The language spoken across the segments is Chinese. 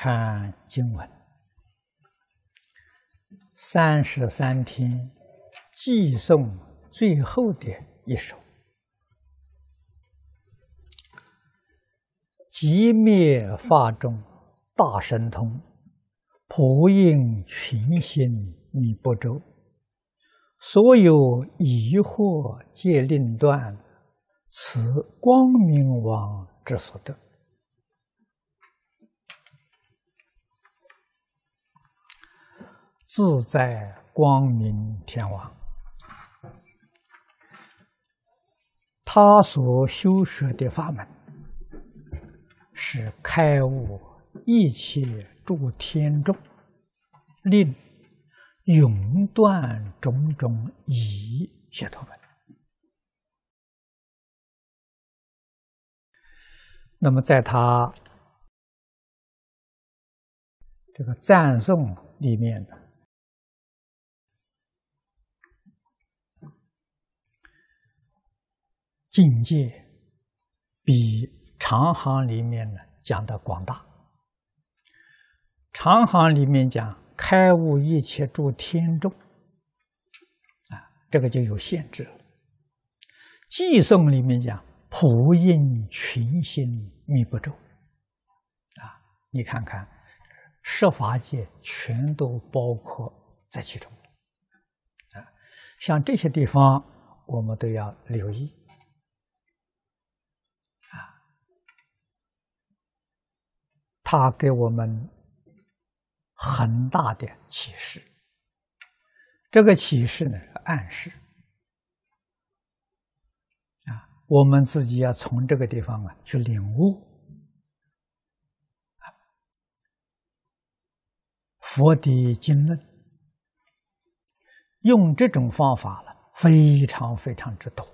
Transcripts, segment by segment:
看经文，三十三天，寄送最后的一首：极灭法中大神通，普应群心弥不周；所有疑惑皆令断，此光明王之所得。自在光明天王，他所修学的法门是开悟一切诸天众，令永断种种疑邪头那么，在他这个赞颂里面呢？境界比长行里面呢讲的广大，长行里面讲开悟一切诸天众，啊，这个就有限制。寄诵里面讲普应群心密不周，啊，你看看，十法界全都包括在其中，啊，像这些地方我们都要留意。他给我们很大的启示，这个启示呢，暗示啊，我们自己要从这个地方啊去领悟。佛的经论用这种方法了，非常非常之多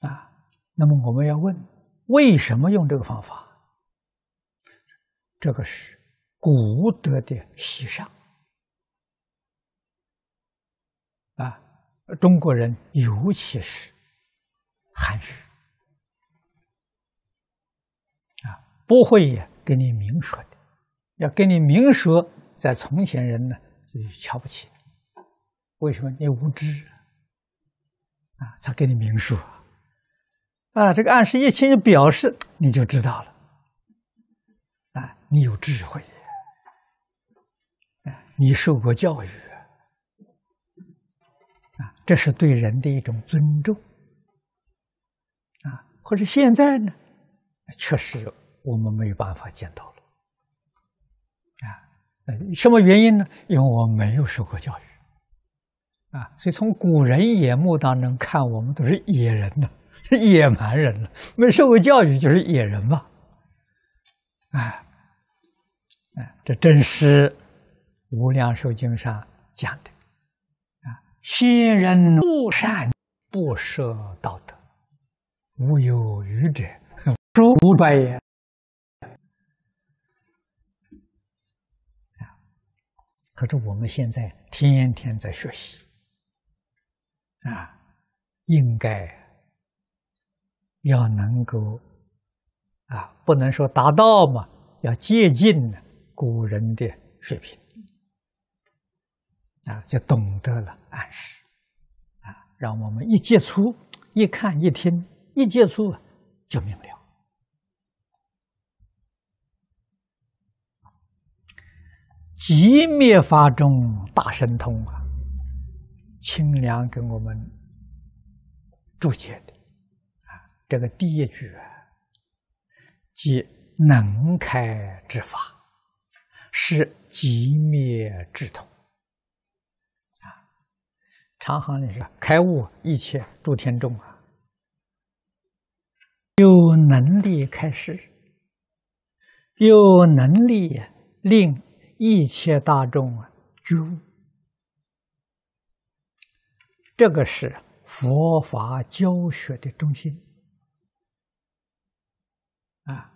啊。那么我们要问。为什么用这个方法？这个是古德的习尚啊，中国人尤其是含蓄啊，不会跟你明说的。要跟你明说，在从前人呢就是瞧不起，为什么？你无知啊，才跟你明说。啊，这个暗示一清就表示你就知道了，啊，你有智慧，啊，你受过教育，啊，这是对人的一种尊重，啊，或者现在呢，确实我们没有办法见到了，啊，什么原因呢？因为我没有受过教育，啊，所以从古人眼目当中看，我们都是野人呢。这 野蛮人了，没受过教育，就是野人嘛！哎哎，这真是《无量寿经》上讲的啊，先人不善，不设道德，无有愚者，诸无白也。可是我们现在天天在学习啊，应该。要能够，啊，不能说达到嘛，要接近古人的水平，啊，就懂得了暗示，啊，让我们一接触，一看，一听，一接触就明了。极灭法中大神通啊，清凉给我们注解的。这个第一句即能开之法，是极灭之通啊。常行你是开悟一切诸天众啊，有能力开示，有能力令一切大众啊，悟，这个是佛法教学的中心。啊，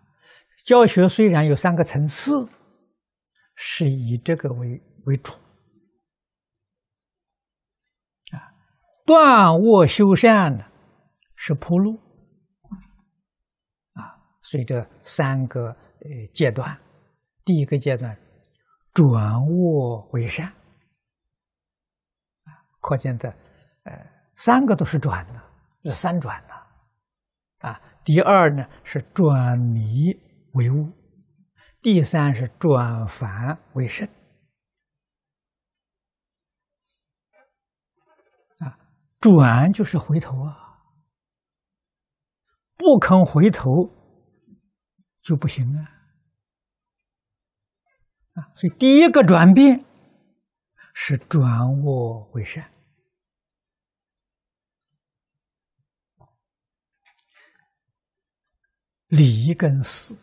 教学虽然有三个层次，是以这个为为主。啊，断卧修善呢，是铺路。啊，随着三个呃阶段，第一个阶段转卧为善。啊，可见的，呃，三个都是转的，是三转的。第二呢是转迷为悟，第三是转凡为圣。啊，转就是回头啊，不肯回头就不行啊。啊，所以第一个转变是转我为善。理跟事，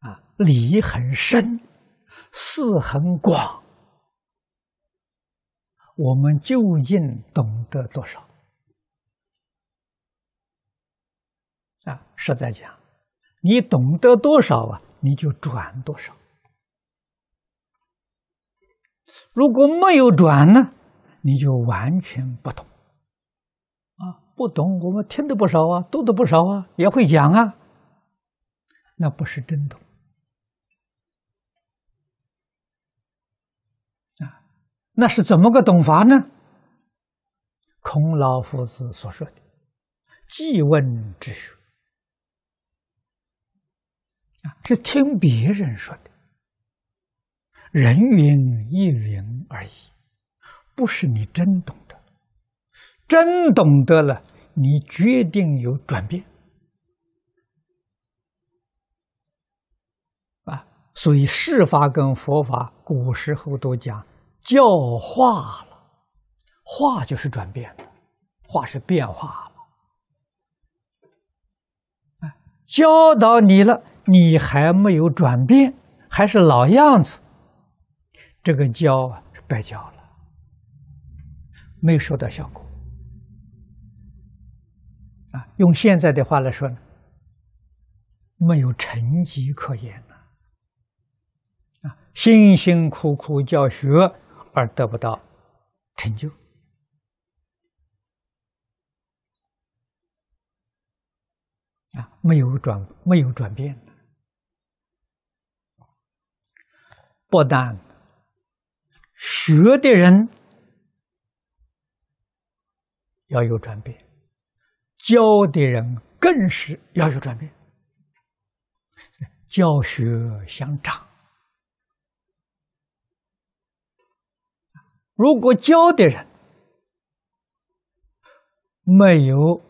啊，理很深，事很广。我们究竟懂得多少？啊，实在讲，你懂得多少啊，你就转多少。如果没有转呢，你就完全不懂。不懂，我们听的不少啊，读的不少啊，也会讲啊。那不是真懂啊！那是怎么个懂法呢？孔老夫子所说的“即问之学”啊，是听别人说的，人云亦云而已，不是你真懂。真懂得了，你决定有转变，啊！所以，世法跟佛法，古时候都讲教化了，化就是转变化是变化了。教导你了，你还没有转变，还是老样子，这个教是白教了，没收到效果。啊，用现在的话来说呢，没有成绩可言了。啊，辛辛苦苦教学而得不到成就，啊，没有转，没有转变不但学的人要有转变。教的人更是要有转变，教学相长。如果教的人没有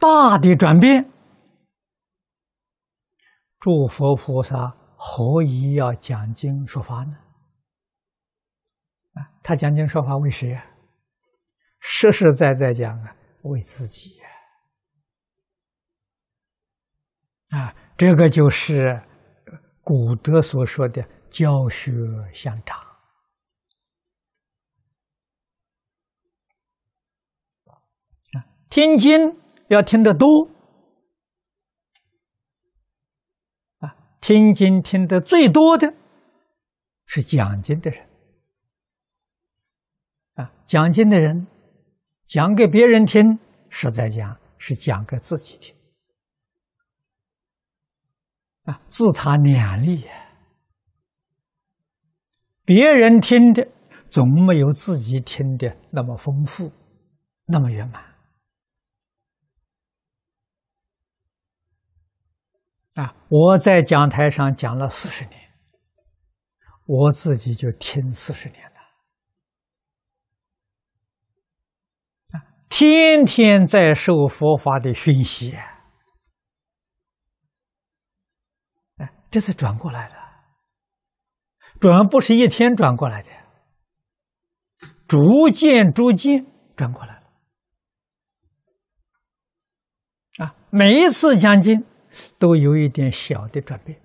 大的转变，诸佛菩萨何以要讲经说法呢？啊，他讲经说法为谁啊？实实在在讲啊，为自己。啊，这个就是古德所说的教学相长。啊，听经要听得多。啊，听经听的最多的是讲经的人。啊，讲经的人讲给别人听，实在讲，是讲给自己听。啊，自他两利，别人听的总没有自己听的那么丰富，那么圆满。啊，我在讲台上讲了四十年，我自己就听四十年了，啊，天天在受佛法的熏习。这次转过来了，转不是一天转过来的，逐渐逐渐转过来了，啊，每一次将近都有一点小的转变，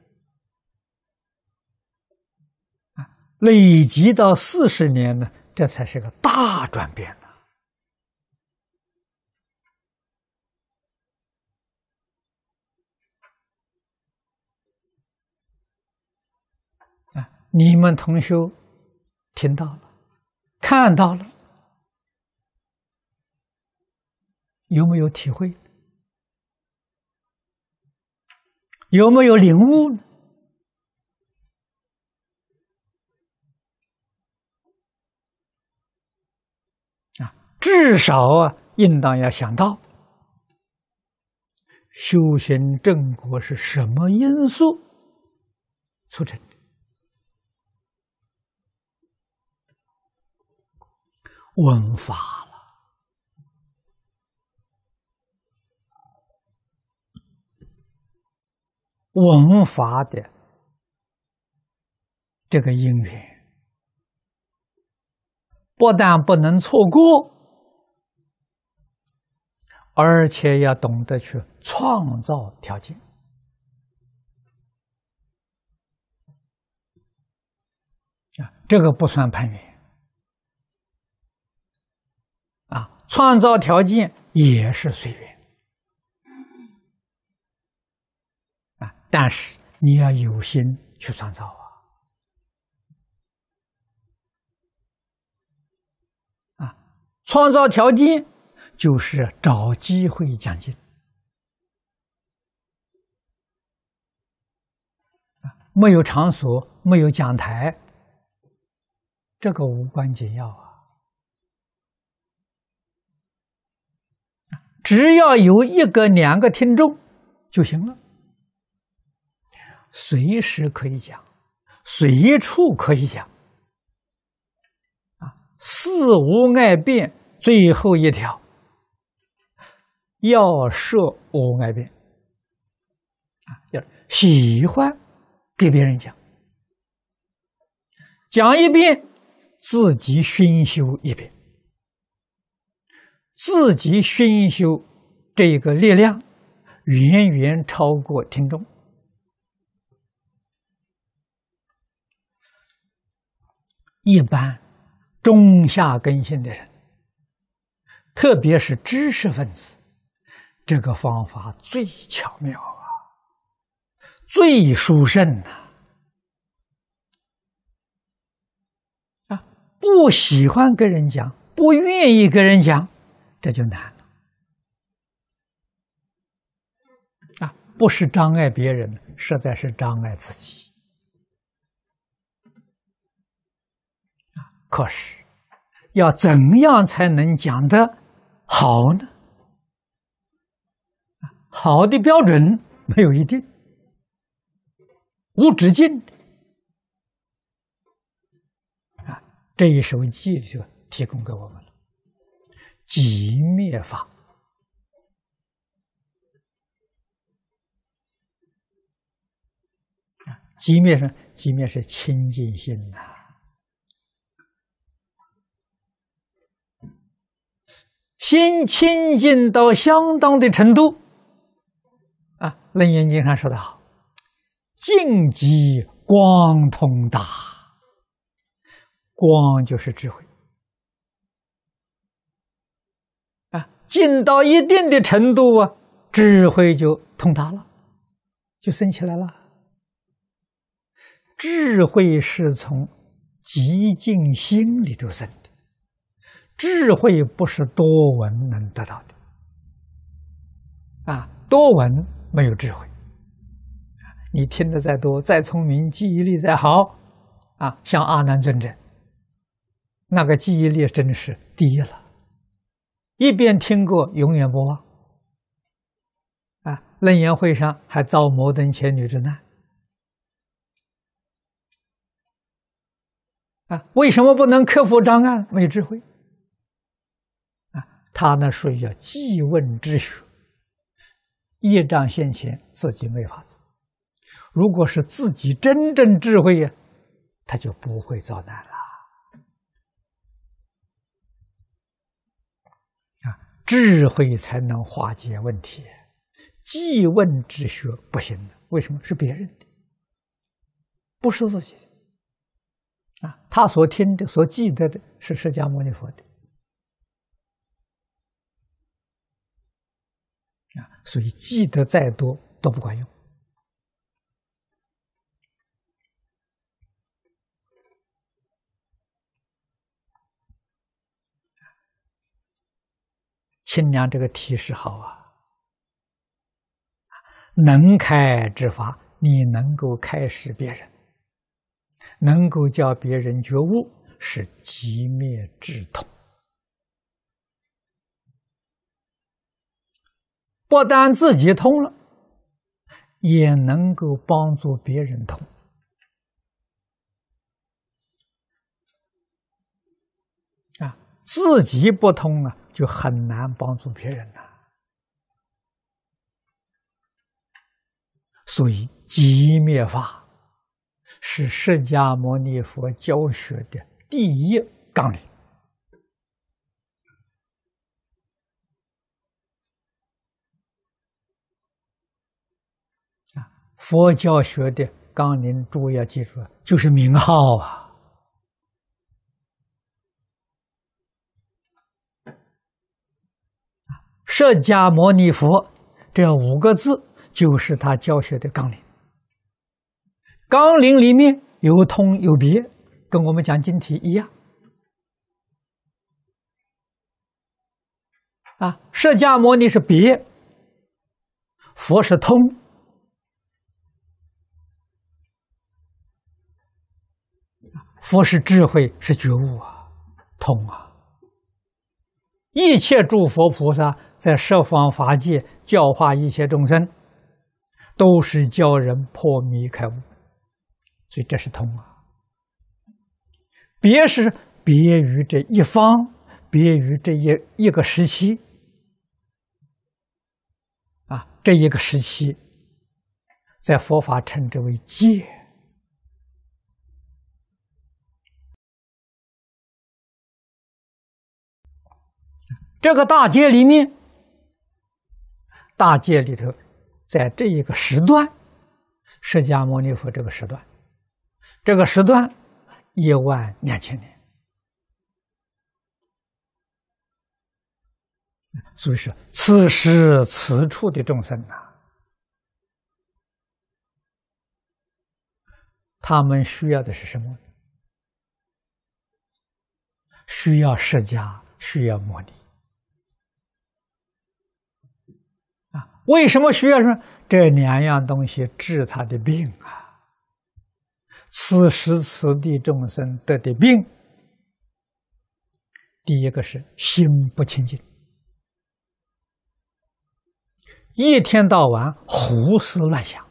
累积到四十年呢，这才是个大转变。你们同学听到了，看到了，有没有体会？有没有领悟呢？啊，至少啊，应当要想到，修行正果是什么因素促成？闻法了，闻法的这个因缘，不但不能错过，而且要懂得去创造条件。啊，这个不算攀缘。创造条件也是随缘，啊！但是你要有心去创造啊！啊，创造条件就是找机会讲经。没有场所，没有讲台，这个无关紧要啊。只要有一个、两个听众就行了，随时可以讲，随处可以讲。啊，四无碍变最后一条，要设无碍变。啊，要喜欢给别人讲，讲一遍，自己熏修一遍。自己熏修这个力量，远远超过听众。一般中下根性的人，特别是知识分子，这个方法最巧妙啊，最殊胜呐！啊，不喜欢跟人讲，不愿意跟人讲。这就难了啊！不是障碍别人，实在是障碍自己啊。可是，要怎样才能讲得好呢？好的标准没有一定，无止境的啊！这一手机就提供给我们。即灭法，啊！即灭是即灭是清净心呐，心清净到相当的程度，啊，《楞严经》上说的好：“净即光通达，光就是智慧。”进到一定的程度啊，智慧就通达了，就升起来了。智慧是从极静心里头生的，智慧不是多闻能得到的。啊，多闻没有智慧，你听的再多，再聪明，记忆力再好，啊，像阿难尊者，那个记忆力真的是低了。一边听过，永远不忘。啊，楞严会上还遭摩登千女之难。啊，为什么不能克服障碍？没有智慧。啊，他呢属于叫即问之学，业障现前，自己没法子。如果是自己真正智慧呀，他就不会遭难了。智慧才能化解问题，记问之学不行的。为什么？是别人的，不是自己的啊！他所听的、所记得的是释迦牟尼佛的啊，所以记得再多都不管用。清凉这个提示好啊，能开之法，你能够开示别人，能够叫别人觉悟，是极灭之通。不但自己通了，也能够帮助别人通。自己不通啊，就很难帮助别人呐。所以，即灭法是释迦牟尼佛教学的第一纲领佛教学的纲领，注意要记住，就是名号啊。释迦牟尼佛这五个字就是他教学的纲领，纲领里面有通有别，跟我们讲经题一样。啊，释迦牟尼是别，佛是通，佛是智慧是觉悟啊，通啊，一切诸佛菩萨。在设方法界教化一切众生，都是教人破迷开悟，所以这是通啊。别是别于这一方，别于这一一个时期，啊，这一个时期，在佛法称之为界。这个大街里面。大界里头，在这一个时段，释迦牟尼佛这个时段，这个时段一万两千年，所以说，此时此处的众生呐，他们需要的是什么？需要释迦，需要牟尼。为什么需要说这两样东西治他的病啊？此时此地众生得的病，第一个是心不清净，一天到晚胡思乱想；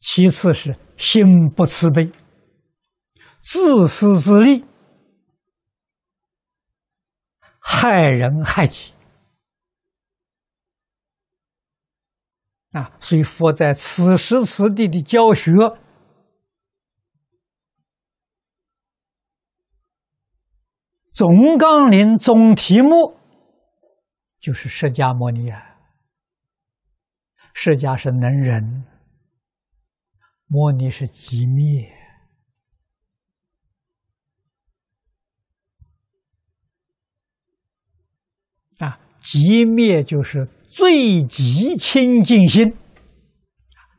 其次是心不慈悲，自私自利。害人害己啊！所以佛在此时此地的教学总纲领、总题目就是释迦牟尼啊。释迦是能人，摩尼是极密。极灭就是最极清净心，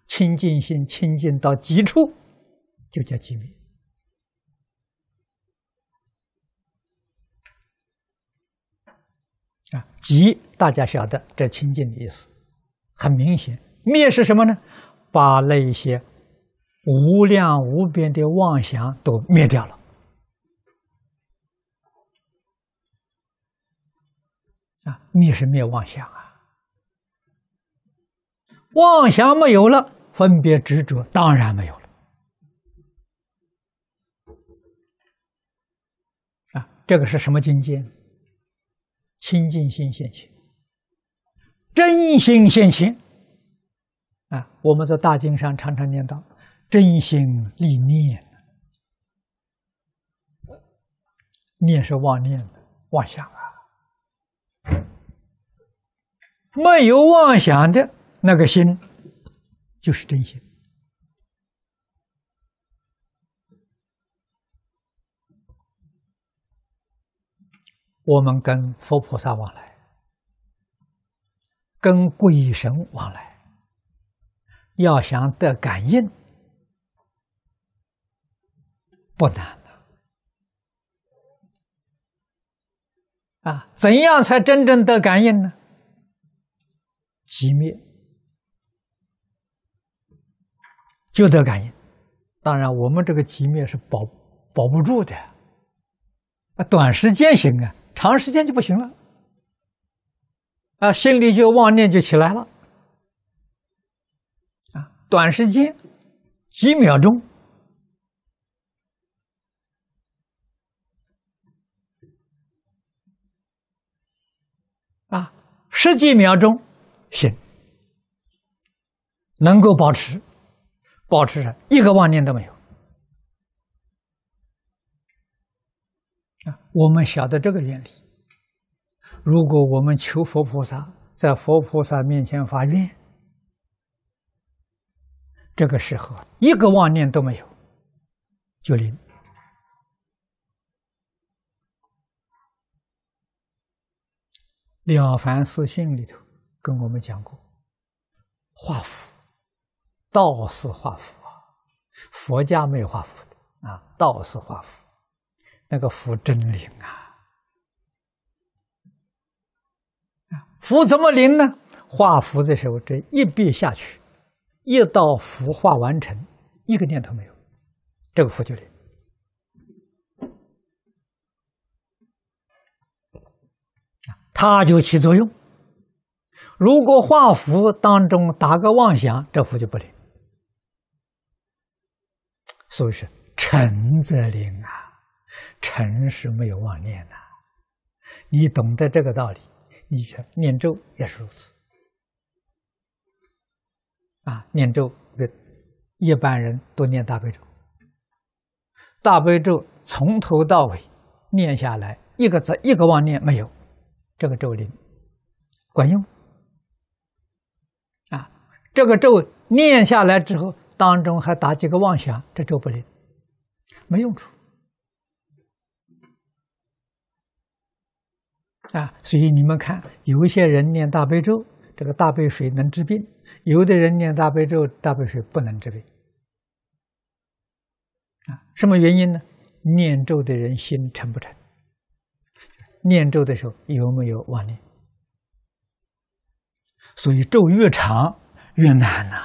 清净心清净到极处，就叫极灭。啊，极大家晓得这清净的意思，很明显。灭是什么呢？把那些无量无边的妄想都灭掉了。啊，灭是灭妄想啊，妄想没有了，分别执着当然没有了。啊，这个是什么境界？清净心现前，真心现前。啊，我们在大经上常常念叨，真心立念，念是妄念，妄想啊。没有妄想的那个心，就是真心。我们跟佛菩萨往来，跟鬼神往来，要想得感应，不难啊，怎样才真正得感应呢？即灭就得感应，当然我们这个寂灭是保保不住的，啊，短时间行啊，长时间就不行了，啊，心里就妄念就起来了，啊，短时间，几秒钟，啊，十几秒钟。行，能够保持，保持着一个妄念都没有啊！我们晓得这个原理。如果我们求佛菩萨，在佛菩萨面前发愿，这个时候一个妄念都没有，就零。《了凡四训》里头。跟我们讲过，画符，道士画符啊，佛家没有画符的啊，道士画符，那个符真灵啊，符怎么灵呢？画符的时候，这一笔下去，一道符画完成，一个念头没有，这个符就灵，它就起作用。如果画符当中打个妄想，这符就不灵。所以是诚则灵啊，诚是没有妄念的，你懂得这个道理，你念咒也是如此。啊，念咒一般人都念大悲咒，大悲咒从头到尾念下来，一个字一个妄念没有，这个咒灵管用。这个咒念下来之后，当中还打几个妄想，这咒不灵，没用处。啊，所以你们看，有一些人念大悲咒，这个大悲水能治病；有的人念大悲咒，大悲水不能治病。啊，什么原因呢？念咒的人心诚不诚？念咒的时候有没有妄念？所以咒越长。越难呐！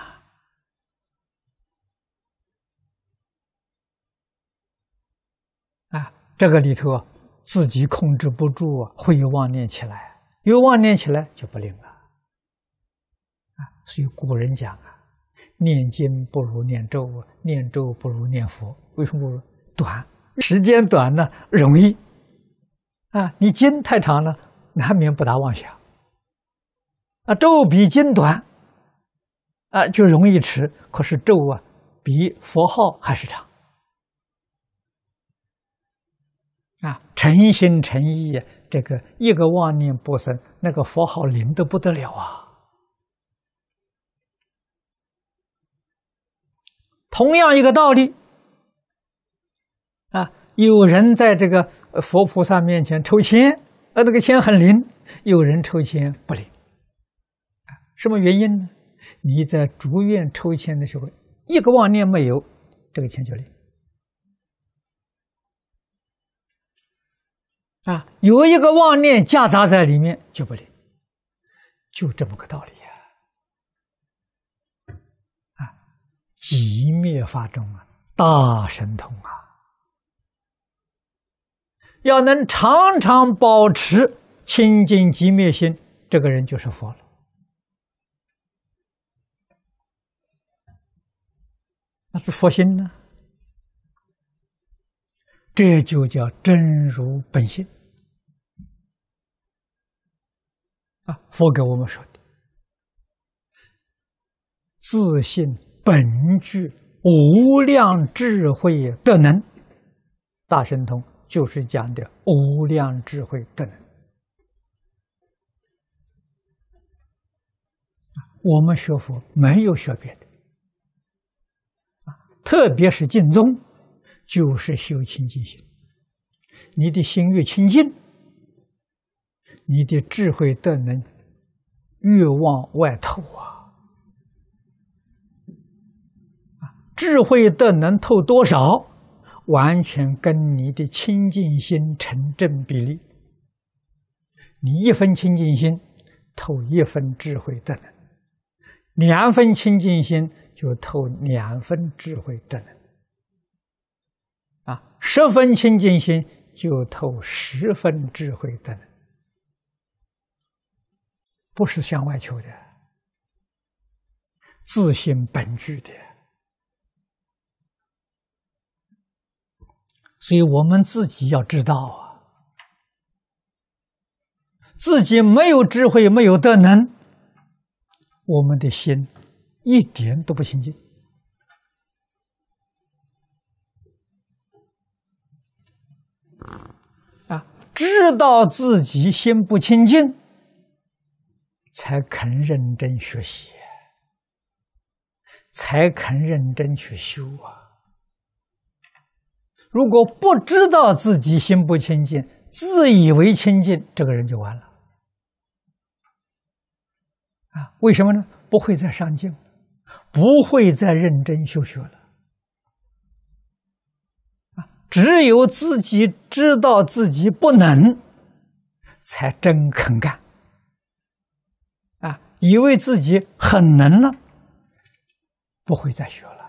啊，这个里头自己控制不住，会有妄念起来，有妄念起来就不灵了。啊，所以古人讲啊，念经不如念咒，念咒不如念佛。为什么短？时间短呢，容易。啊，你经太长了，难免不大妄想。啊，咒比经短。啊，就容易持，可是咒啊，比佛号还是长啊，诚心诚意，这个一个万念不生，那个佛号灵的不得了啊。同样一个道理啊，有人在这个佛菩萨面前抽签，啊，那个签很灵；有人抽签不灵，什么原因呢？你在住院抽签的时候，一个妄念没有，这个签就灵啊。有一个妄念夹杂在里面就不灵，就这么个道理啊。啊，即灭法中啊，大神通啊，要能常常保持清净即灭心，这个人就是佛了。那是佛心呢，这就叫真如本性啊！佛给我们说的，自信本具无量智慧的能，大神通就是讲的无量智慧的能。我们学佛没有学别的。特别是净宗，就是修清净心。你的心越清净，你的智慧德能越往外透啊！啊，智慧德能透多少，完全跟你的清净心成正比例。你一分清净心，透一分智慧德能；两分清净心。就透两分智慧的。能，啊，十分清净心就透十分智慧的。能，不是向外求的，自信本具的，所以我们自己要知道啊，自己没有智慧没有德能，我们的心。一点都不清净啊！知道自己心不清净，才肯认真学习，才肯认真去修啊！如果不知道自己心不清净，自以为清净，这个人就完了啊！为什么呢？不会再上进。不会再认真修学了只有自己知道自己不能，才真肯干啊！以为自己很能了，不会再学了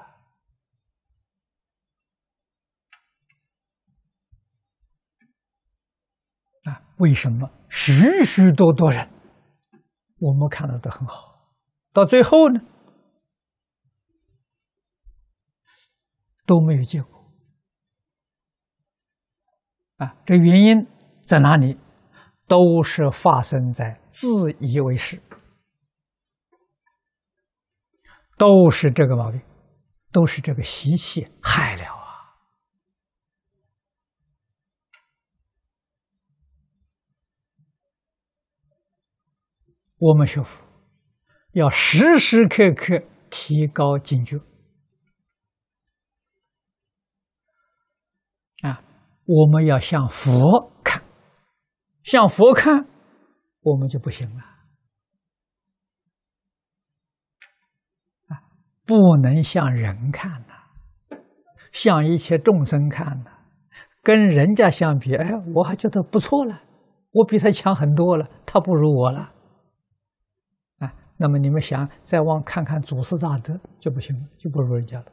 啊！为什么许许多多人，我们看到的很好，到最后呢？都没有结果啊！这原因在哪里？都是发生在自以为是，都是这个毛病，都是这个习气害了啊！我们学佛要时时刻刻提高警觉。我们要向佛看，向佛看，我们就不行了啊！不能向人看呐，向一切众生看呐。跟人家相比，哎，我还觉得不错了，我比他强很多了，他不如我了。啊，那么你们想再往看看祖师大德就不行了，就不如人家了。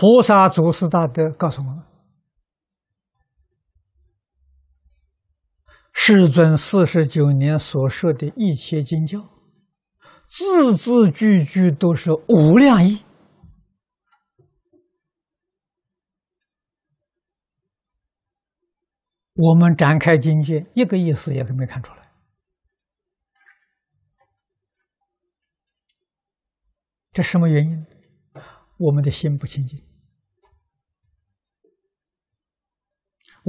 菩萨、祖师大德告诉我们：，世尊四十九年所说的一切经教，字字句句都是无量义。我们展开经卷，一个意思也都没看出来。这什么原因？我们的心不清净。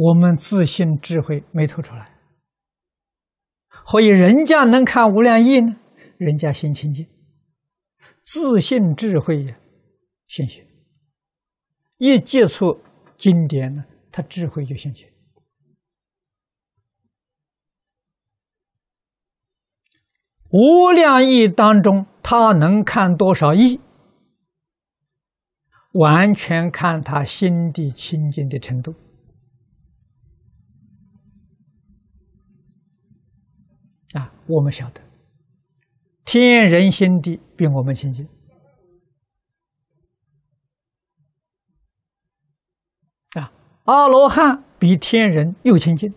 我们自信智慧没透出来，所以人家能看无量义呢？人家心清净，自信智慧，呀，心学。一接触经典呢，他智慧就兴起。无量义当中，他能看多少义，完全看他心地清净的程度。啊，我们晓得天人心地比我们清净啊，阿罗汉比天人又清净，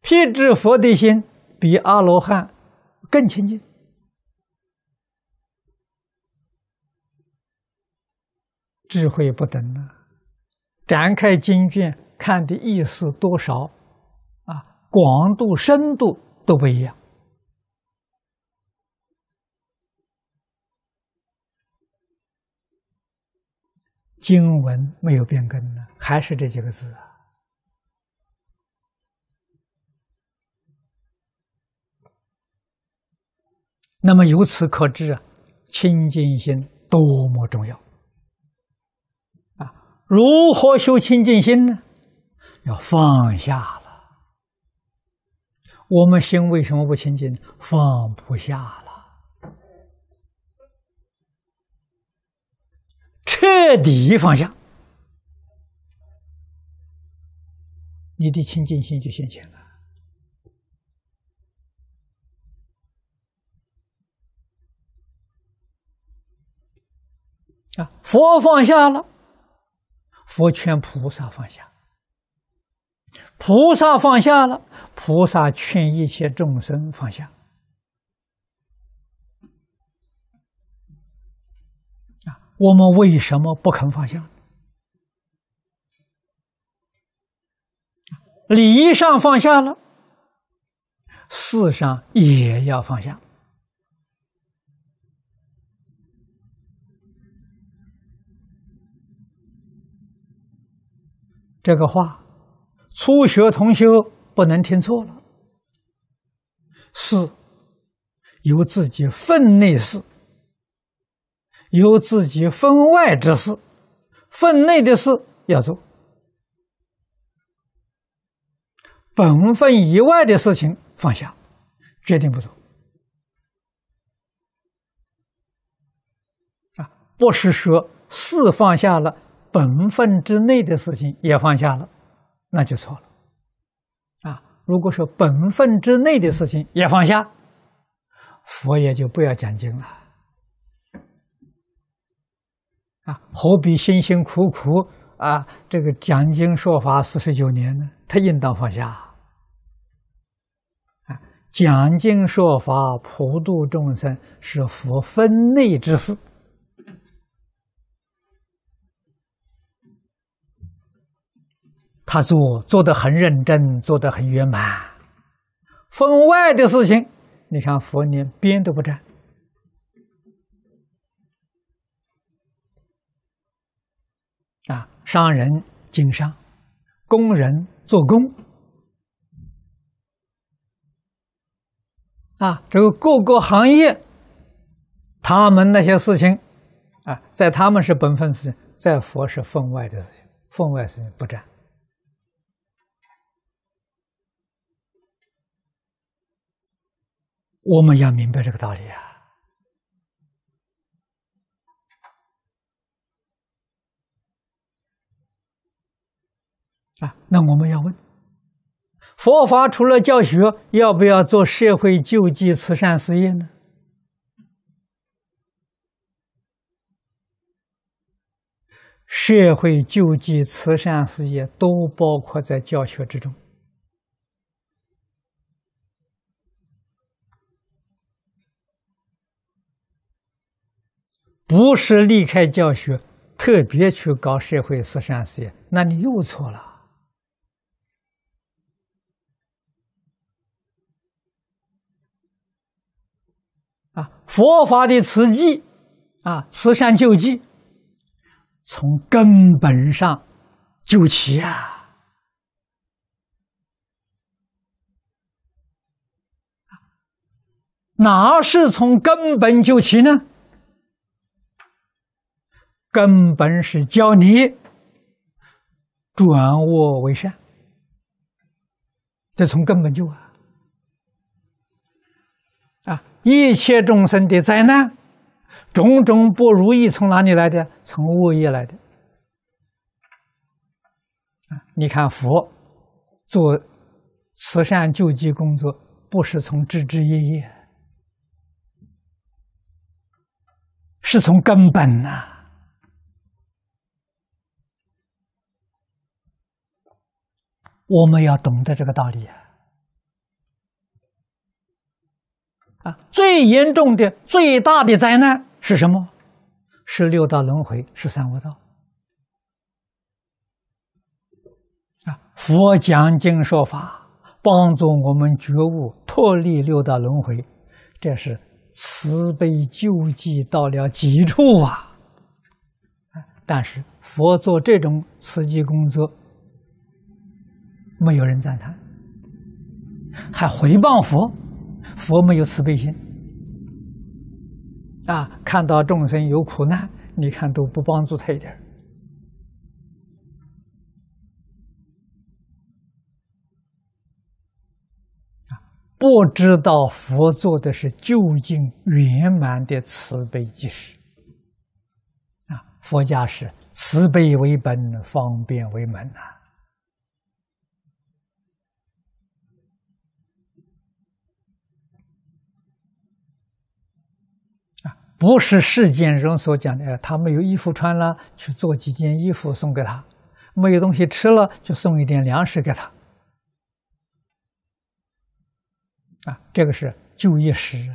辟支佛的心比阿罗汉更清净，智慧不等啊，展开经卷。看的意思多少啊？广度、深度都不一样。经文没有变更呢，还是这几个字啊？那么由此可知啊，清净心多么重要啊！如何修清净心呢？要放下了，我们心为什么不清净？放不下了，彻底放下，你的清净心就现前了。啊，佛放下了，佛、劝菩萨放下。菩萨放下了，菩萨劝一切众生放下。啊，我们为什么不肯放下？礼仪上放下了，事上也要放下。这个话。初学同修不能听错了，是有自己分内事，有自己分外之事，分内的事要做，本分以外的事情放下，决定不做。啊，不是说事放下了，本分之内的事情也放下了。那就错了，啊！如果说本分之内的事情也放下，佛也就不要讲经了，啊！何必辛辛苦苦啊，这个讲经说法四十九年呢？他应当放下，啊！讲经说法、普度众生是佛分内之事。他做做的很认真，做的很圆满。分外的事情，你看佛连边都不沾。啊，商人经商，工人做工，啊，这个各个行业，他们那些事情，啊，在他们是本分事情，在佛是分外的事情，分外事情不沾。我们要明白这个道理呀！啊，那我们要问：佛法除了教学，要不要做社会救济、慈善事业呢？社会救济、慈善事业都包括在教学之中。不是离开教学，特别去搞社会慈善事业，那你又错了。啊，佛法的慈济，啊，慈善救济，从根本上救起啊，哪是从根本救起呢？根本是教你转恶为善，这从根本就啊！啊，一切众生的灾难、种种不如意，从哪里来的？从恶业来的。啊，你看佛做慈善救济工作，不是从枝枝叶叶，是从根本呐。我们要懂得这个道理啊！啊，最严重的、最大的灾难是什么？是六道轮回，是三恶道。啊，佛讲经说法，帮助我们觉悟，脱离六道轮回，这是慈悲救济到了极处啊！但是，佛做这种慈济工作。没有人赞叹，还回报佛，佛没有慈悲心啊！看到众生有苦难，你看都不帮助他一点不知道佛做的是究竟圆满的慈悲济世啊！佛家是慈悲为本，方便为门啊！不是世间人所讲的，他没有衣服穿了，去做几件衣服送给他；没有东西吃了，就送一点粮食给他。啊，这个是救一时，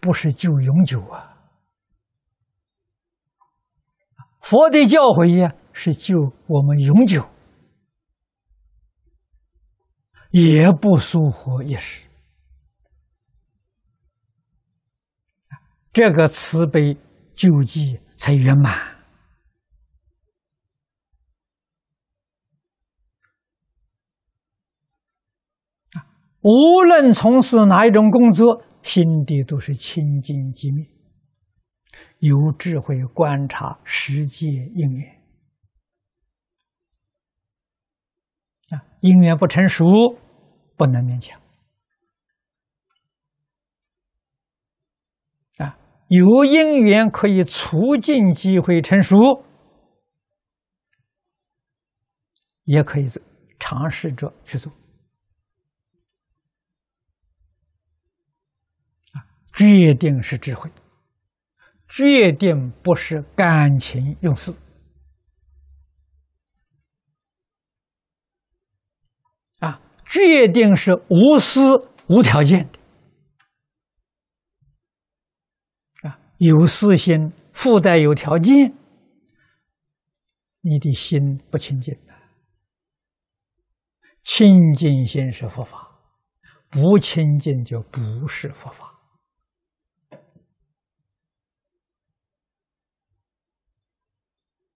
不是救永久啊！佛的教诲呀，是救我们永久，也不疏忽一时。这个慈悲救济才圆满无论从事哪一种工作，心底都是清净寂灭，有智慧观察实际因缘啊，因缘不成熟，不能勉强。有因缘可以促进机会成熟，也可以尝试着去做。啊，决定是智慧，决定不是感情用事。啊，决定是无私、无条件的。有私心，附带有条件，你的心不清净的。清净心是佛法，不清净就不是佛法。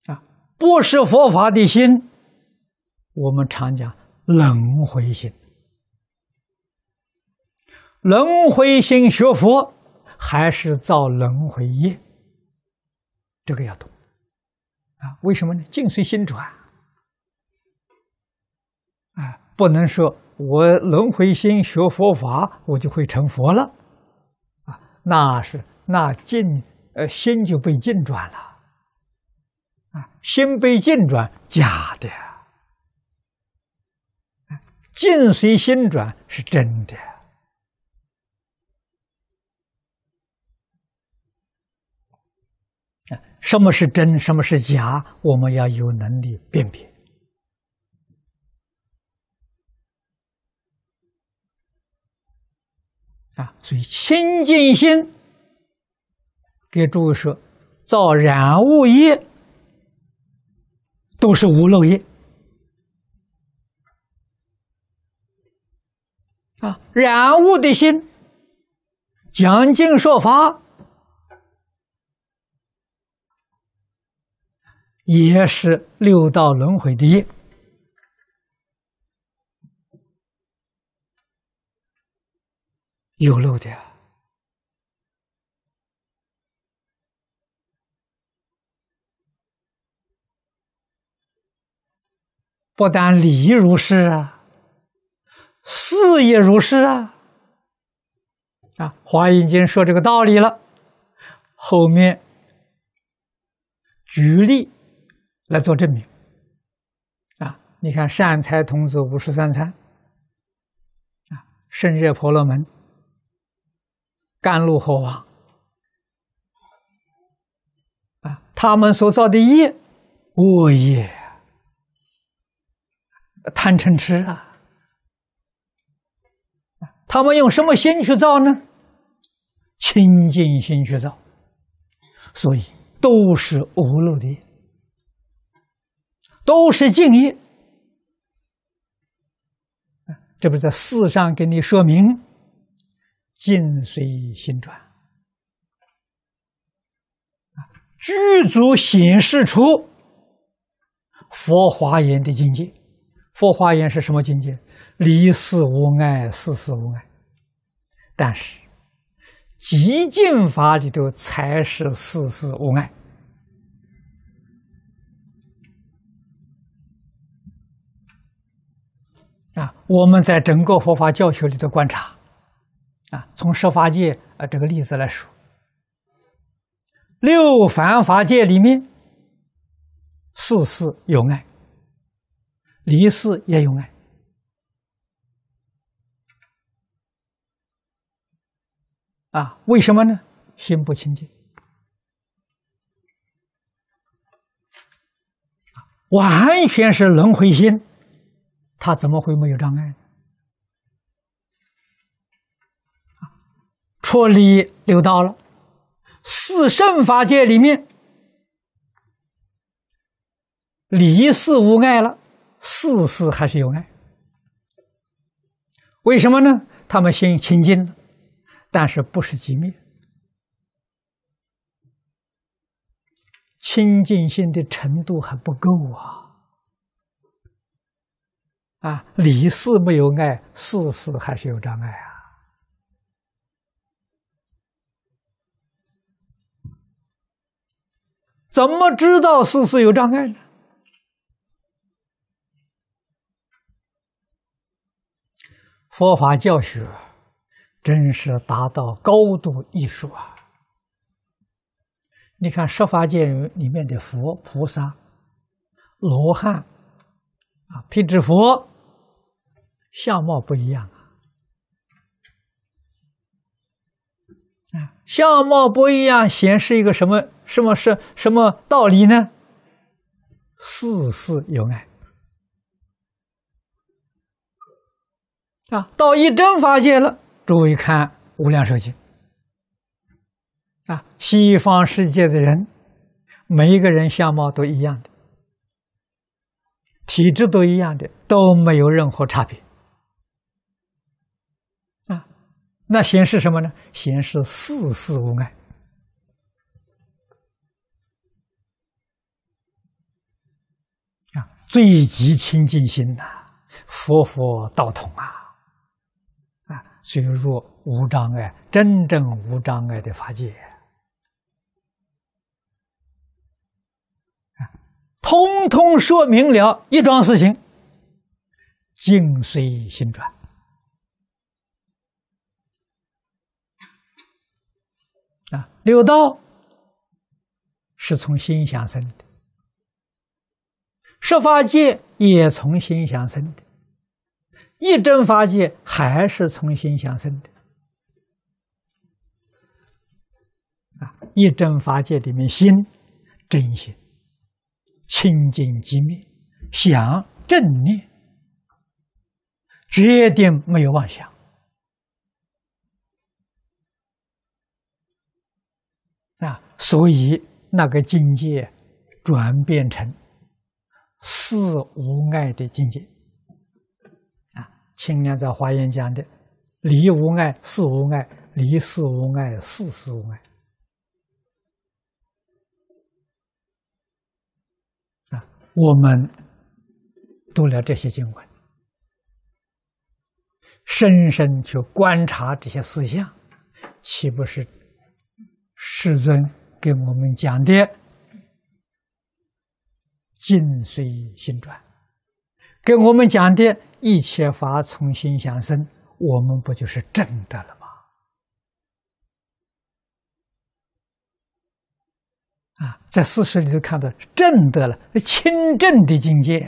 啊，不是佛法的心，我们常讲轮回心，轮回心学佛。还是造轮回业，这个要懂啊！为什么呢？境随心转，啊，不能说我轮回心学佛法，我就会成佛了，啊，那是那境呃心就被境转了，啊，心被境转，假的，境随心转是真的。什么是真，什么是假？我们要有能力辨别。啊，所以清净心给诸位说，造染物业都是无漏业。啊，染物的心讲经说法。也是六道轮回的业有漏的，不但离如是啊，事也如是啊。啊，华严经说这个道理了，后面举例。来做证明啊！你看善财童子五十三餐啊，胜热婆罗门，甘露猴王啊，他们所造的业，恶业，贪嗔痴啊，他们用什么心去造呢？清净心去造，所以都是无漏的。都是静业这不是在事上跟你说明，静随心转啊，具足显示出佛华严的境界。佛华严是什么境界？离世无碍，世事无碍。但是极净法里头才是世事无碍。啊，我们在整个佛法教学里的观察，啊，从设法界啊这个例子来说，六凡法界里面，四事有爱，离世也有爱，啊，为什么呢？心不清净，完全是轮回心。他怎么会没有障碍呢？啊，出离六道了，四圣法界里面离四无碍了，四四还是有碍。为什么呢？他们心清净，但是不是寂灭？清净心的程度还不够啊。啊，理事没有爱，事事还是有障碍啊？怎么知道事事有障碍呢？佛法教学真是达到高度艺术啊！你看《十法界》里面的佛、菩萨、罗汉啊，辟支佛。相貌不一样啊！啊，相貌不一样，显示一个什么、什么是什么道理呢？世事有爱啊！到一真法界了，注意看《无量寿经》啊，西方世界的人，每一个人相貌都一样的，体质都一样的，都没有任何差别。那显示什么呢？显示四事无碍啊，最极清净心呐，佛佛道统啊，啊，所以若无障碍，真正无障碍的法界，通通说明了一桩事情：静随心转。啊，六道是从心想生的，十法界也从心想生的，一真法界还是从心想生的。啊，一真法界里面，心真心清净寂灭，想正念，决定没有妄想。所以，那个境界转变成四无碍的境界啊！清凉在华严讲的，离无碍、四无碍、离四无碍、四四无碍啊！我们读了这些经文，深深去观察这些思想，岂不是世尊？给我们讲的《静随心转”，给我们讲的一切法从心想生，我们不就是正的了吗？啊，在四实里头看到正的了，清正的境界，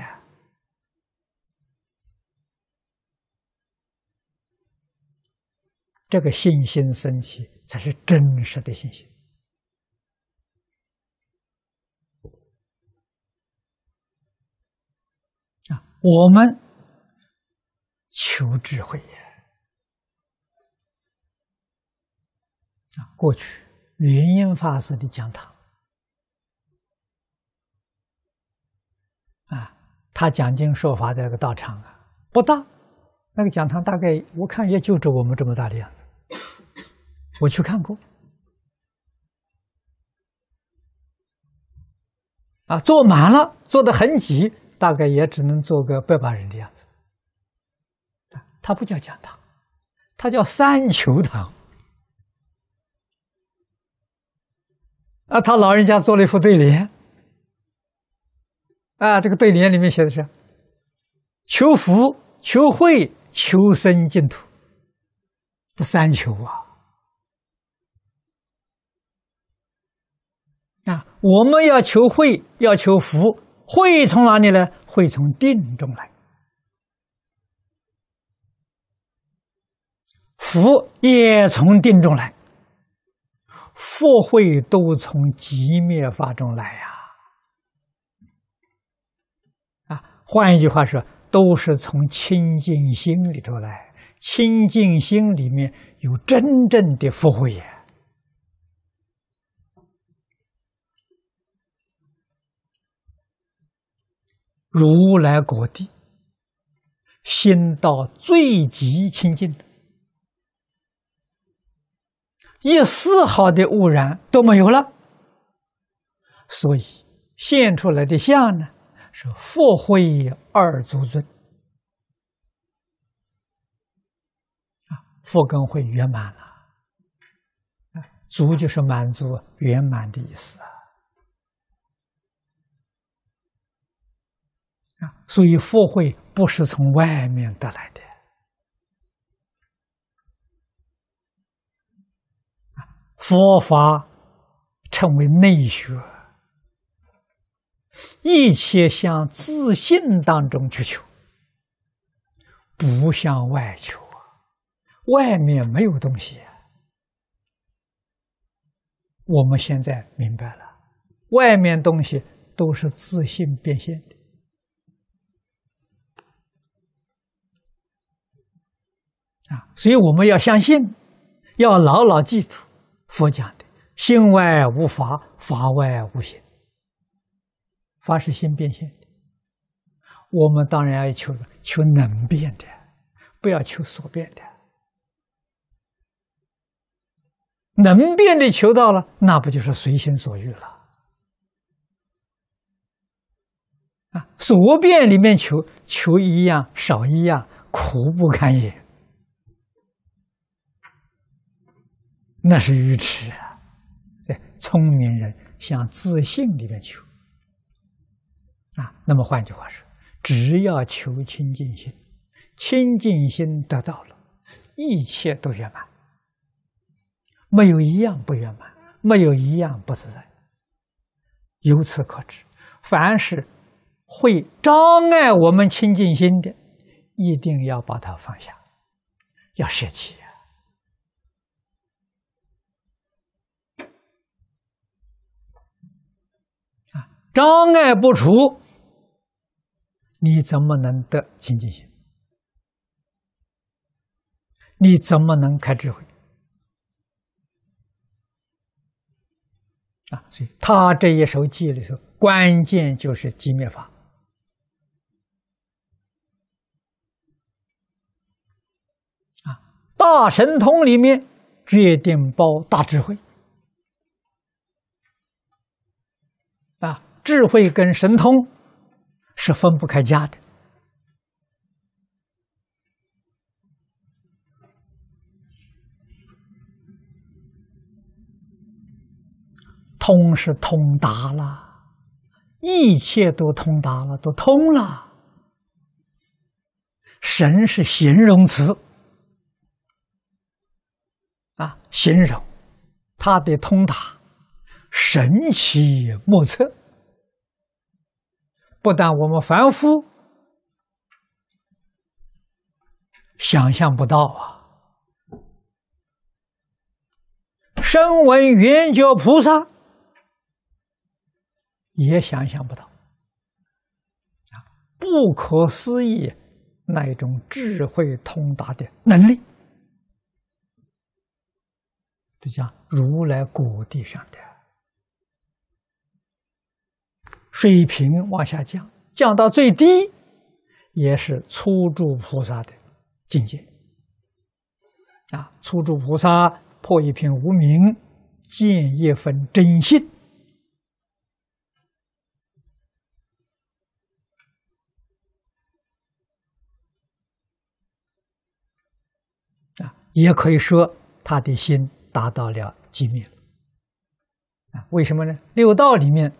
这个信心升起才是真实的信心。我们求智慧啊，过去云音法师的讲堂，啊，他讲经说法的那个道场啊，不大，那个讲堂大概我看也就着我们这么大的样子，我去看过，啊，坐满了，坐的很挤。大概也只能坐个百把人的样子，他不叫讲堂，他叫三求堂。啊，他老人家做了一副对联，啊，这个对联里面写的是：“求福、求慧、求生净土”，这三求啊！啊，我们要求慧，要求福。慧从哪里来？慧从定中来，福也从定中来，福慧都从寂灭法中来呀！啊，换一句话说，都是从清净心里头来，清净心里面有真正的福慧呀。如来果地，心到最极清净，一丝毫的污染都没有了。所以现出来的相呢，是佛会二足尊啊，佛根会圆满了足就是满足圆满的意思啊。啊，所以福慧不是从外面得来的，佛法称为内学，一切向自信当中去求，不向外求啊，外面没有东西，我们现在明白了，外面东西都是自信变现。啊，所以我们要相信，要牢牢记住佛讲的“心外无法，法外无心，法是心变现的”。我们当然要求求能变的，不要求所变的。能变的求到了，那不就是随心所欲了？啊，所变里面求求一样少一样，苦不堪言。那是愚痴啊！聪明人向自信里面求啊。那么换句话说，只要求清净心，清净心得到了，一切都圆满，没有一样不圆满，没有一样不自在。由此可知，凡是会障碍我们清净心的，一定要把它放下，要舍弃。障碍不除，你怎么能得清净心？你怎么能开智慧？啊，所以他这一首的里候，关键就是寂灭法。啊，大神通里面决定包大智慧。智慧跟神通是分不开家的，通是通达了，一切都通达了，都通了。神是形容词，啊，形容他的通达，神奇莫测。不但我们凡夫想象不到啊，身闻圆觉菩萨也想象不到啊，不可思议那一种智慧通达的能力，这叫如来果地上的。水平往下降，降到最低，也是初住菩萨的境界啊！初住菩萨破一片无明，见一份真心。啊，也可以说他的心达到了寂灭了啊？为什么呢？六道里面。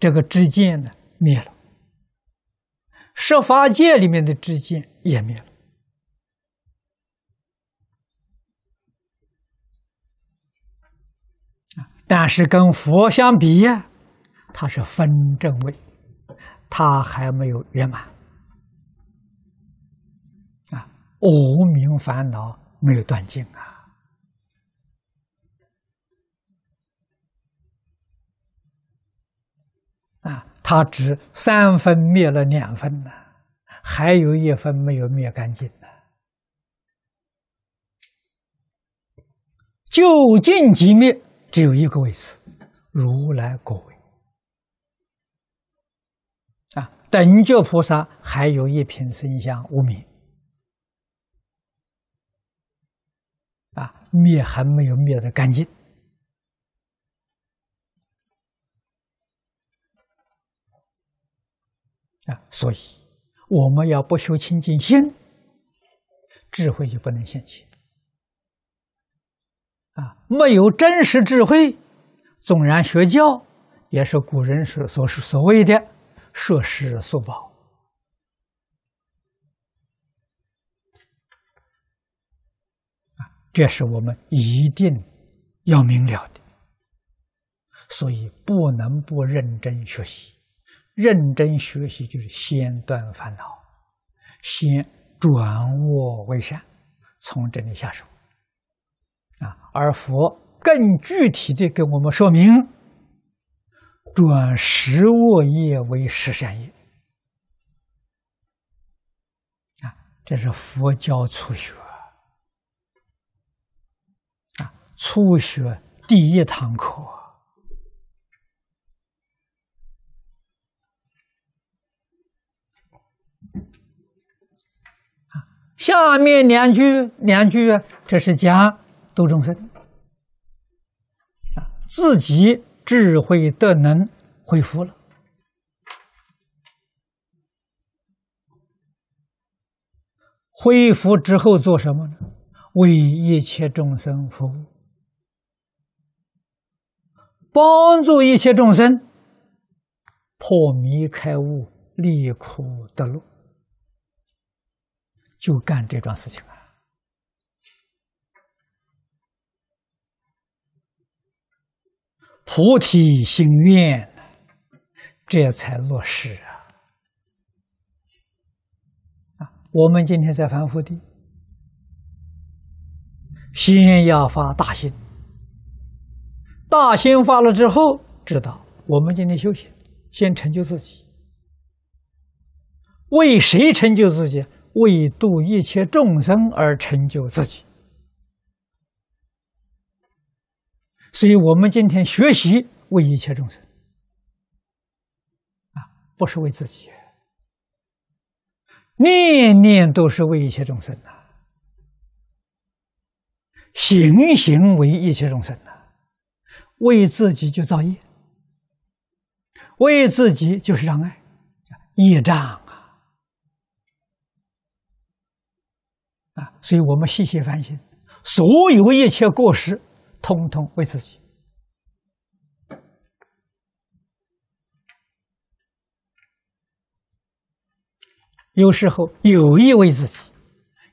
这个知见呢灭了，设法界里面的知见也灭了。但是跟佛相比呀，他是分正位，他还没有圆满。啊，无名烦恼没有断尽啊。啊，他只三分灭了两分还有一分没有灭干净呢。究竟即灭只有一个位置，如来果位。啊，等觉菩萨还有一品生相无明，啊，灭还没有灭的干净。啊，所以我们要不修清净心，智慧就不能现起。啊，没有真实智慧，纵然学教，也是古人所所所谓的“涉世所饱”。啊，这是我们一定要明了的，所以不能不认真学习。认真学习就是先断烦恼，先转我为善，从这里下手啊！而佛更具体的给我们说明：转十恶业为十善业啊！这是佛教初学啊，初学第一堂课。下面两句，两句啊，这是讲度众生啊，自己智慧德能恢复了，恢复之后做什么呢？为一切众生服务，帮助一切众生破迷开悟，离苦得乐。就干这桩事情啊！菩提心愿，这才落实啊！啊，我们今天在凡夫地，先要发大心，大心发了之后，知道我们今天修行，先成就自己，为谁成就自己？为度一切众生而成就自己，所以我们今天学习为一切众生啊，不是为自己，念念都是为一切众生呐，行行为一切众生呐，为自己就造业，为自己就是障碍，业障。啊，所以我们细细反省，所有一切过失，通通为自己。有时候有意为自己，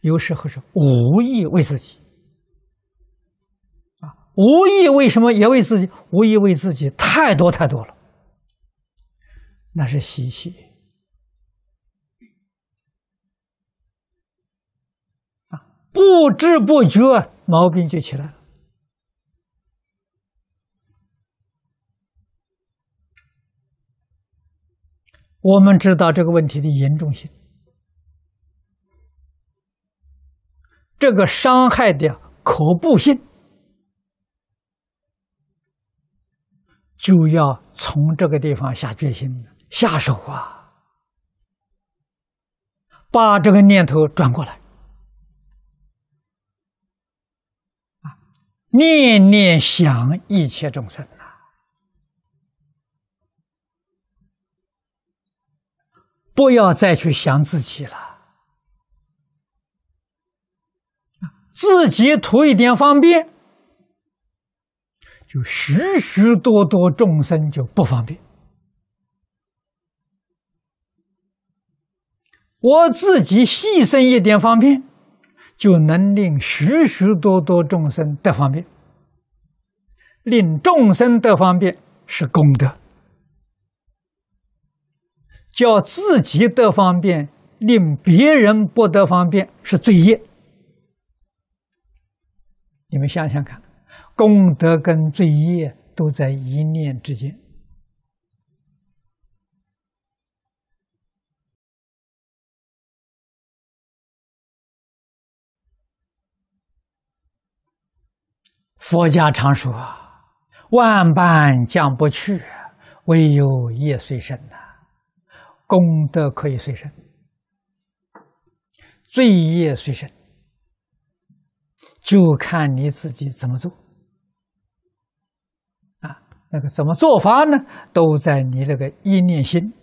有时候是无意为自己。啊，无意为什么也为自己？无意为自己太多太多了，那是习气。不知不觉，毛病就起来了。我们知道这个问题的严重性，这个伤害的可怖性，就要从这个地方下决心、下手啊，把这个念头转过来。念念想一切众生啊，不要再去想自己了。自己图一点方便，就许许多多众生就不方便。我自己牺牲一点方便。就能令许许多多众生得方便，令众生得方便是功德；叫自己得方便，令别人不得方便是罪业。你们想想看，功德跟罪业都在一念之间。佛家常说：“万般将不去，唯有业随身呐。功德可以随身，罪业随身，就看你自己怎么做。啊，那个怎么做法呢？都在你那个意念心。”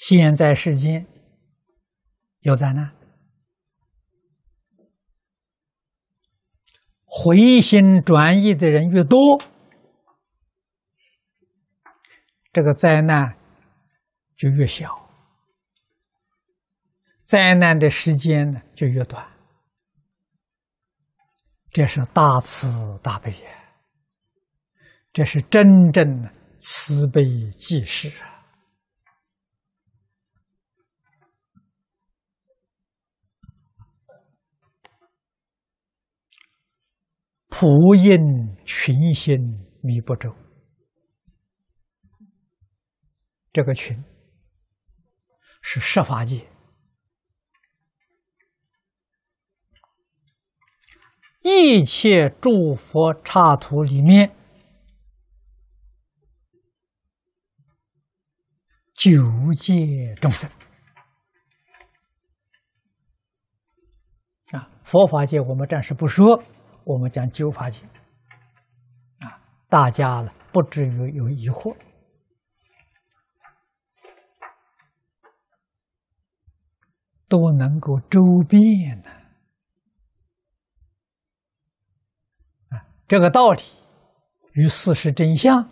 现在世间有灾难，回心转意的人越多，这个灾难就越小，灾难的时间呢就越短。这是大慈大悲呀，这是真正的慈悲济世。啊！福应群仙迷不周，这个群是十法界，一切诸佛刹土里面九界众生啊，佛法界我们暂时不说。我们讲纠法去啊，大家呢不至于有疑惑，都能够周遍呢啊，这个道理与事实真相，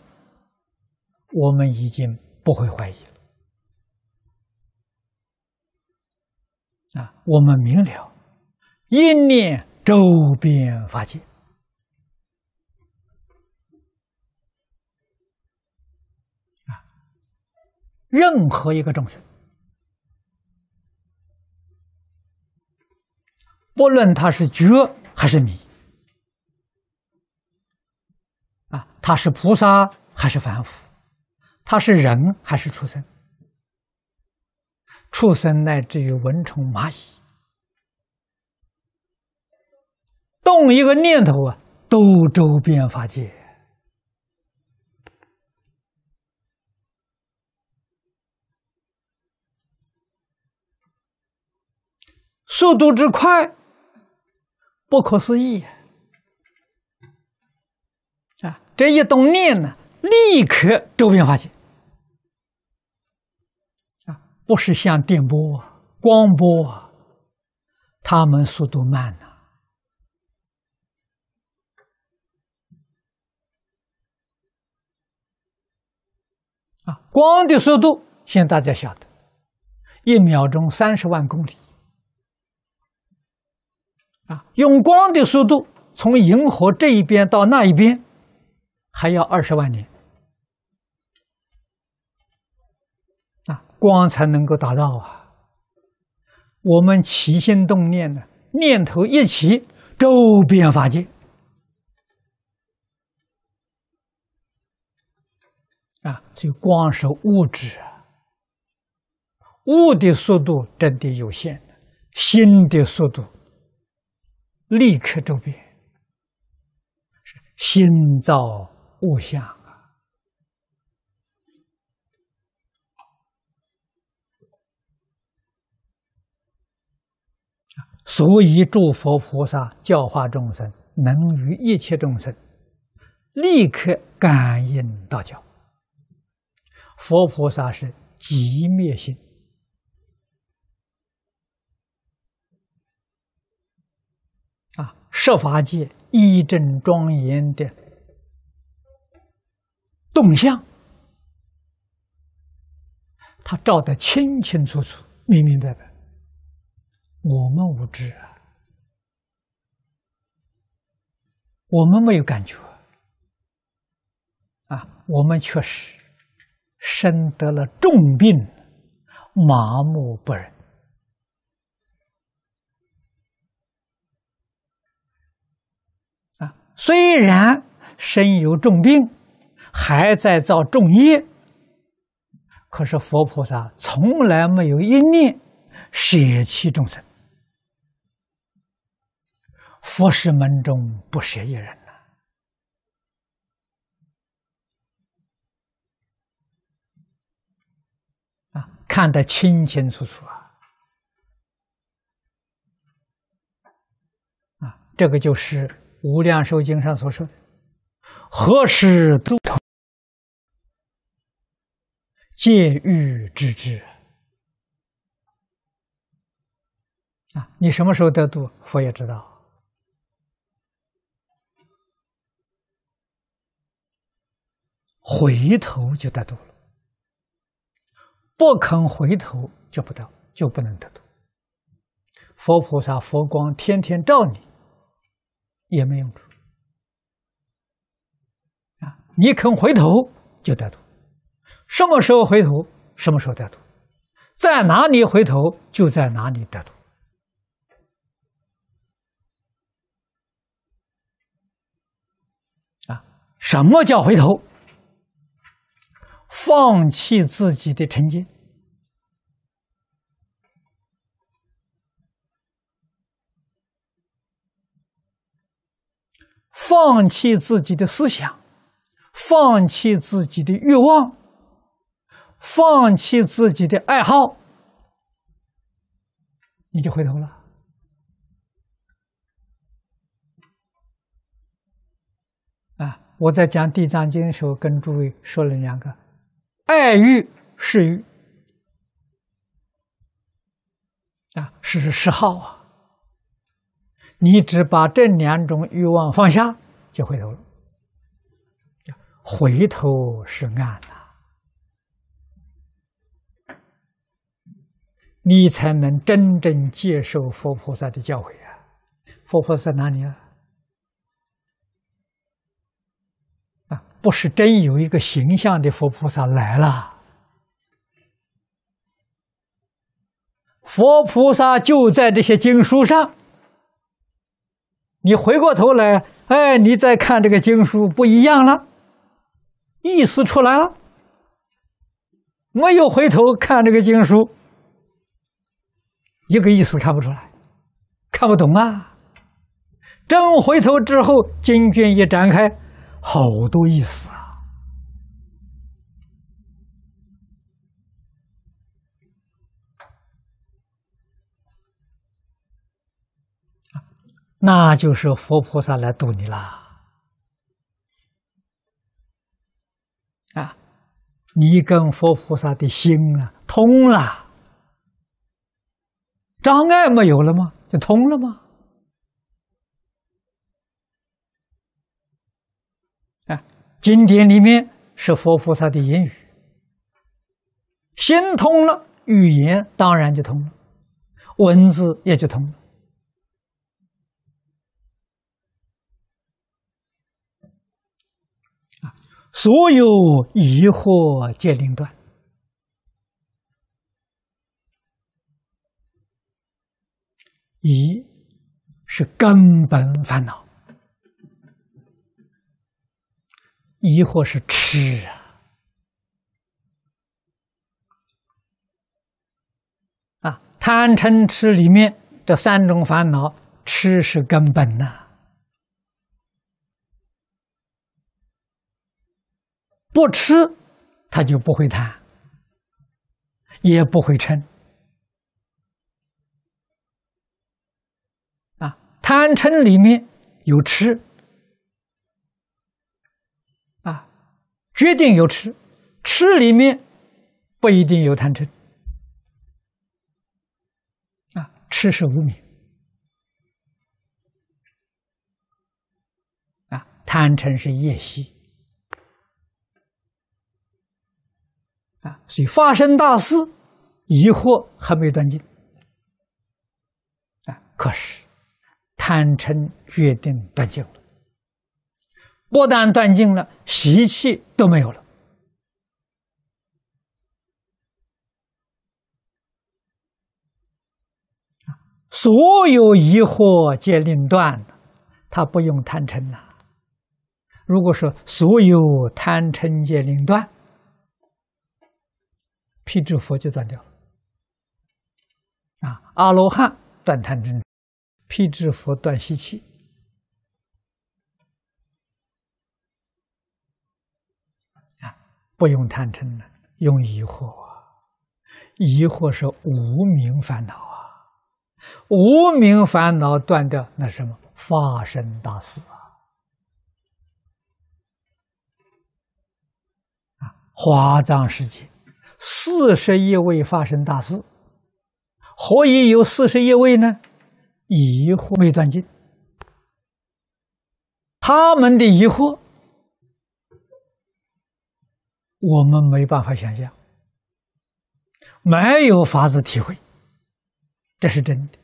我们已经不会怀疑了啊，我们明了一念。周边法界啊，任何一个众生，不论他是觉还是迷啊，他是菩萨还是凡夫，他是人还是畜生，畜生乃至于蚊虫蚂蚁。动一个念头啊，都周边发界，速度之快，不可思议啊！这一动念呢，立刻周边发界啊，不是像电波、光波，它们速度慢呢。啊，光的速度现在大家晓得，一秒钟三十万公里。啊，用光的速度从银河这一边到那一边，还要二十万年。啊，光才能够达到啊。我们起心动念呢，念头一起，周边法界。啊，所以光是物质，物的速度真的有限心的速度立刻都变，心造物象啊。所以，诸佛菩萨教化众生，能与一切众生立刻感应道教。佛菩萨是极灭性啊，设法界一真庄严的动向，他照得清清楚楚、明明白白。我们无知啊，我们没有感觉啊，我们确实。身得了重病，麻木不仁。啊，虽然身有重病，还在造重业，可是佛菩萨从来没有一念舍弃众生，佛是门中不舍一人。看得清清楚楚啊！啊，这个就是《无量寿经》上所说的“何时得度，见欲之智”啊！你什么时候得度，佛也知道，回头就得度。不肯回头就不得，就不能得度。佛菩萨佛光天天照你也没用处啊！你肯回头就得度，什么时候回头，什么时候得度，在哪里回头就在哪里得度啊！什么叫回头？放弃自己的成见，放弃自己的思想，放弃自己的欲望，放弃自己的爱好，你就回头了。啊！我在讲《地藏经》的时候，跟诸位说了两个。爱欲是欲啊，是是嗜好啊。你只把这两种欲望放下，就回头了，回头是岸呐。你才能真正接受佛菩萨的教诲啊！佛菩萨哪里啊？不是真有一个形象的佛菩萨来了，佛菩萨就在这些经书上。你回过头来，哎，你再看这个经书不一样了，意思出来了。没有回头看这个经书，一个意思看不出来，看不懂啊。真回头之后，经卷一展开。好多意思啊！那就是佛菩萨来度你啦！啊，你跟佛菩萨的心啊通了，障碍没有了吗？就通了吗？经典里面是佛菩萨的言语，心通了，语言当然就通了，文字也就通了。啊，所有疑惑皆灵断。疑是根本烦恼。亦或是吃啊，啊，贪嗔痴里面这三种烦恼，吃是根本呐。不吃，他就不会贪，也不会嗔。啊，贪嗔里面有吃。决定有痴，痴里面不一定有贪嗔，啊，痴是无明，啊，贪嗔是夜袭。啊，所以发生大事，疑惑还没断尽，啊，可是贪嗔决定断尽了。不但断尽了，习气都没有了。所有疑惑皆令断，他不用贪嗔了。如果说所有贪嗔皆令断，辟支佛就断掉了。啊，阿罗汉断贪嗔，辟支佛断习气。不用贪嗔了，用疑惑啊！疑惑是无名烦恼啊，无名烦恼断掉那什么发生大事啊？啊，花藏世界四十一位发生大事，何以有四十一位呢？疑惑没断尽，他们的疑惑。我们没办法想象，没有法子体会，这是真的。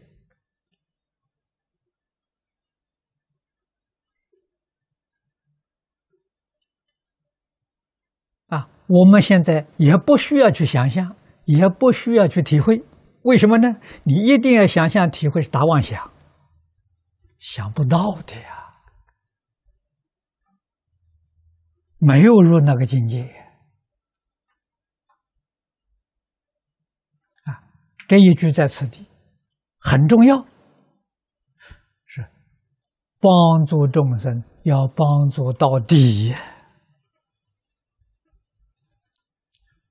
啊，我们现在也不需要去想象，也不需要去体会，为什么呢？你一定要想象、体会是大妄想，想不到的呀，没有入那个境界。这一句在此地很重要，是帮助众生要帮助到底，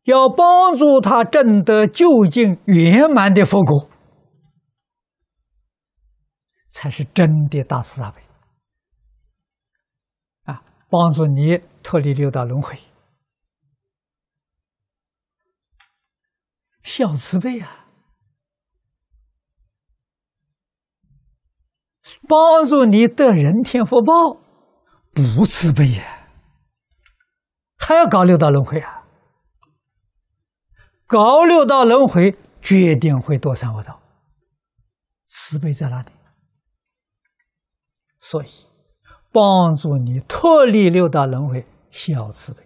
要帮助他证得究竟圆满的佛果，才是真的大慈大悲啊！帮助你脱离六道轮回，小慈悲啊！帮助你得人天福报，不慈悲呀，还要搞六道轮回啊？搞六道轮回，决定会堕三恶道。慈悲在哪里？所以，帮助你脱离六道轮回，小慈悲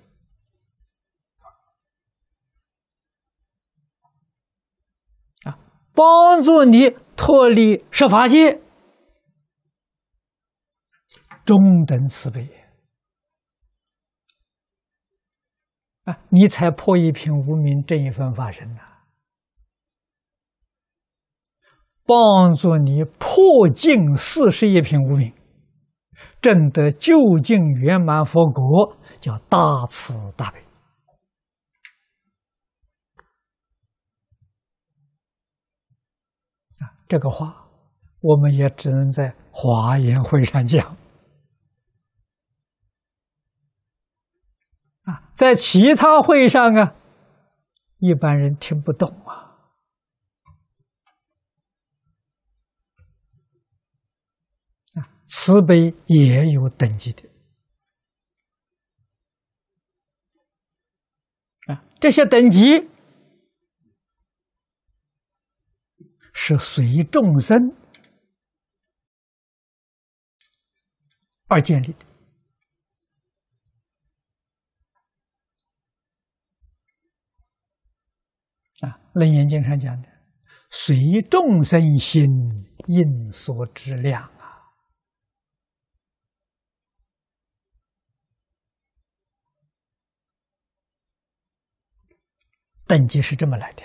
啊，帮助你脱离十法界。中等慈悲，啊，你才破一品无名，正一分法身呐。帮助你破尽四十一品无名，证得究竟圆满佛果，叫大慈大悲。啊，这个话我们也只能在华严会上讲。啊，在其他会上啊，一般人听不懂啊。啊，慈悲也有等级的。啊，这些等级是随众生而建立的。楞严经上讲的，“随众生心，应所知量”啊，等级是这么来的。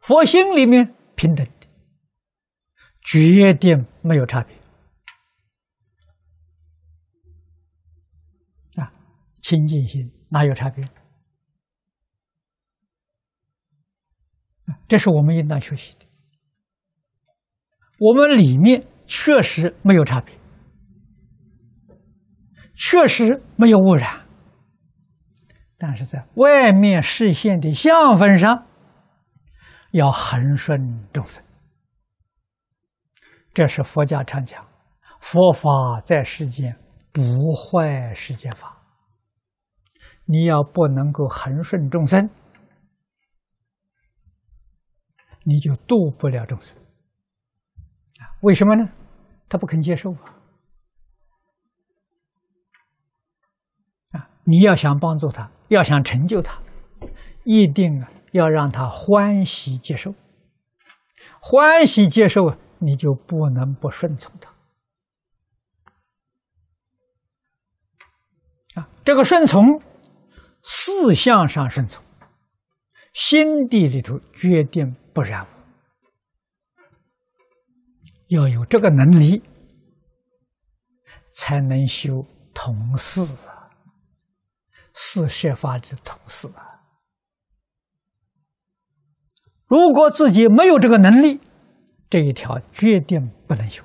佛心里面平等的，绝对没有差别啊，清净心哪有差别？这是我们应当学习的。我们里面确实没有差别，确实没有污染，但是在外面视线的相分上，要恒顺众生。这是佛家常讲，佛法在世间不坏世间法。你要不能够恒顺众生。你就度不了众生啊？为什么呢？他不肯接受啊！啊，你要想帮助他，要想成就他，一定啊要让他欢喜接受。欢喜接受，你就不能不顺从他。啊，这个顺从，思想上顺从，心地里头决定。不然，要有这个能力，才能修同事啊，四摄法的同事啊。如果自己没有这个能力，这一条决定不能修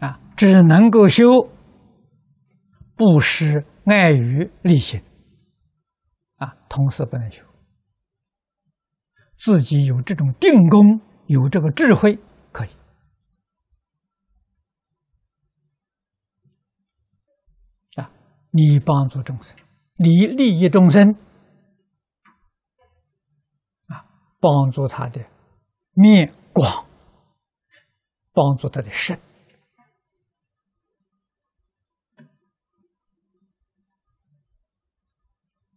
啊，只能够修布施、爱于利行啊，同事不能修。自己有这种定功，有这个智慧，可以啊。你帮助众生，你利益众生啊，帮助他的面广，帮助他的善。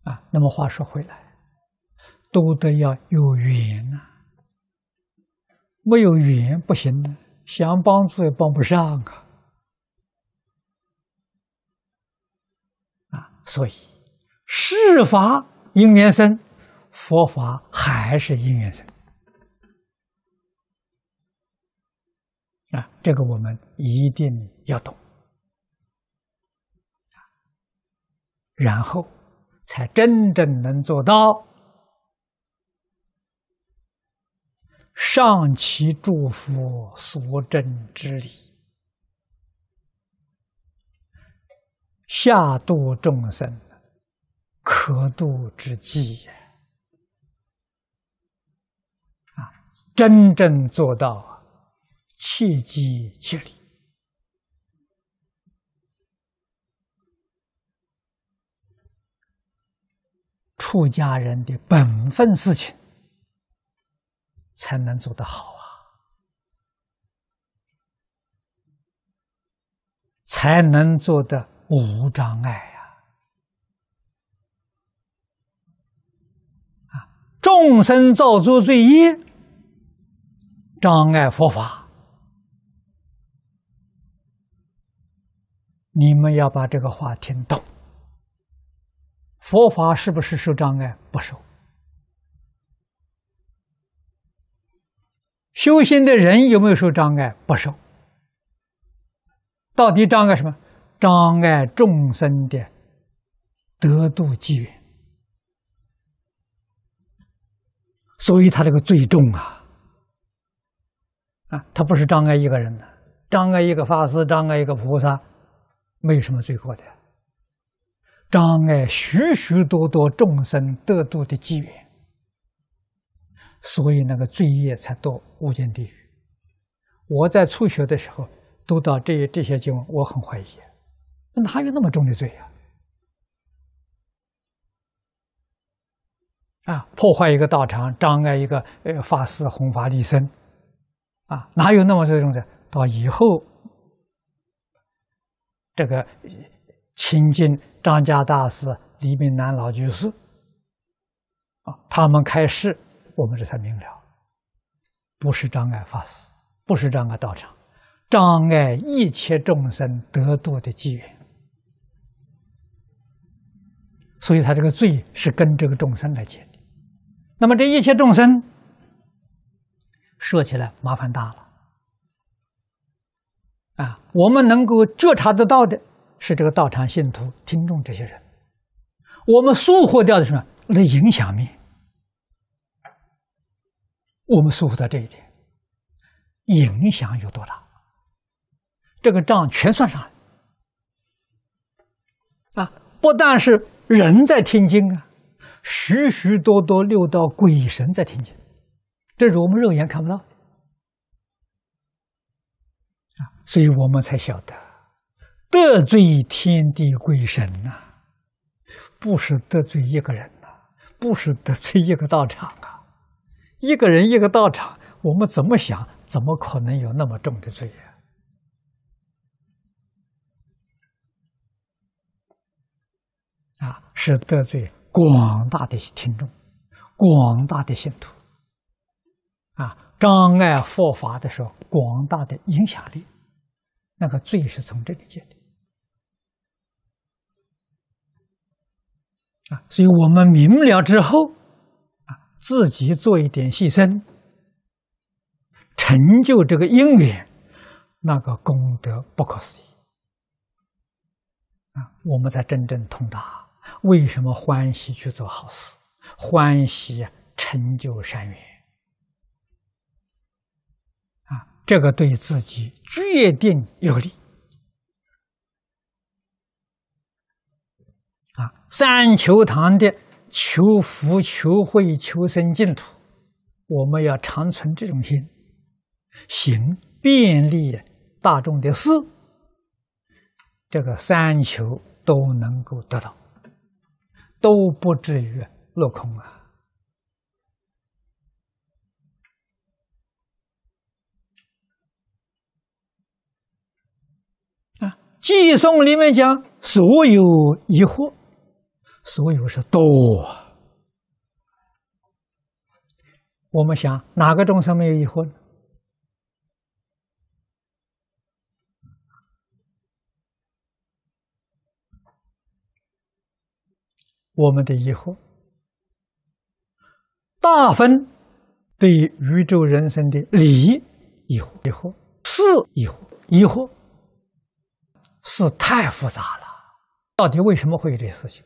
啊。那么话说回来。都得要有缘呐，没有缘不行，想帮助也帮不上啊！啊，所以，世法因缘生，佛法还是因缘生啊！这个我们一定要懂，然后才真正能做到。上其诸佛所证之理，下度众生可度之计。也。啊，真正做到切记切理，出家人的本分事情。才能做得好啊，才能做得无障碍啊，众生造作罪业，障碍佛法。你们要把这个话听懂。佛法是不是受障碍？不受。修行的人有没有受障碍？不受。到底障碍什么？障碍众生的得度机缘。所以他这个最重啊！啊，他不是障碍一个人的，障碍一个法师，障碍一个菩萨，没有什么罪过的，障碍许许多多众生得度的机缘。所以那个罪业才到无间地狱。我在初学的时候读到这这些经，文，我很怀疑，哪有那么重的罪呀？啊，破坏一个道场，障碍一个呃法师弘法立身，啊，哪有那么重的到以后这个清近张家大师、李炳南老居士啊，他们开示。我们这才明了，不是障碍法师，不是障碍道场，障碍一切众生得度的机缘。所以他这个罪是跟这个众生来结的。那么这一切众生，说起来麻烦大了。啊，我们能够觉察得到的是这个道场信徒、听众这些人，我们疏忽掉的是什么？那影响面。我们说到这一点，影响有多大？这个账全算上了啊！不但是人在听经啊，许许多多六道鬼神在听经，这是我们肉眼看不到啊，所以我们才晓得得罪天地鬼神呐，不是得罪一个人呐，不是得罪一个道场啊。一个人一个道场，我们怎么想，怎么可能有那么重的罪呀？啊，是得罪广大的听众，广大的信徒。啊，障碍佛法的时候，广大的影响力，那个罪是从这里来的。啊，所以我们明了之后。自己做一点牺牲，成就这个因缘，那个功德不可思议啊！我们才真正通达为什么欢喜去做好事，欢喜成就善缘啊！这个对自己决定有利啊！三球堂的。求福、求慧、求生净土，我们要常存这种心，行便利大众的事，这个三求都能够得到，都不至于落空啊！啊，寄送里面讲所有疑惑。所有是多，我们想哪个众生没有疑惑呢？我们的疑惑，大分对宇宙人生的理疑惑、疑惑、是疑惑、疑惑，是太复杂了。到底为什么会有这事情？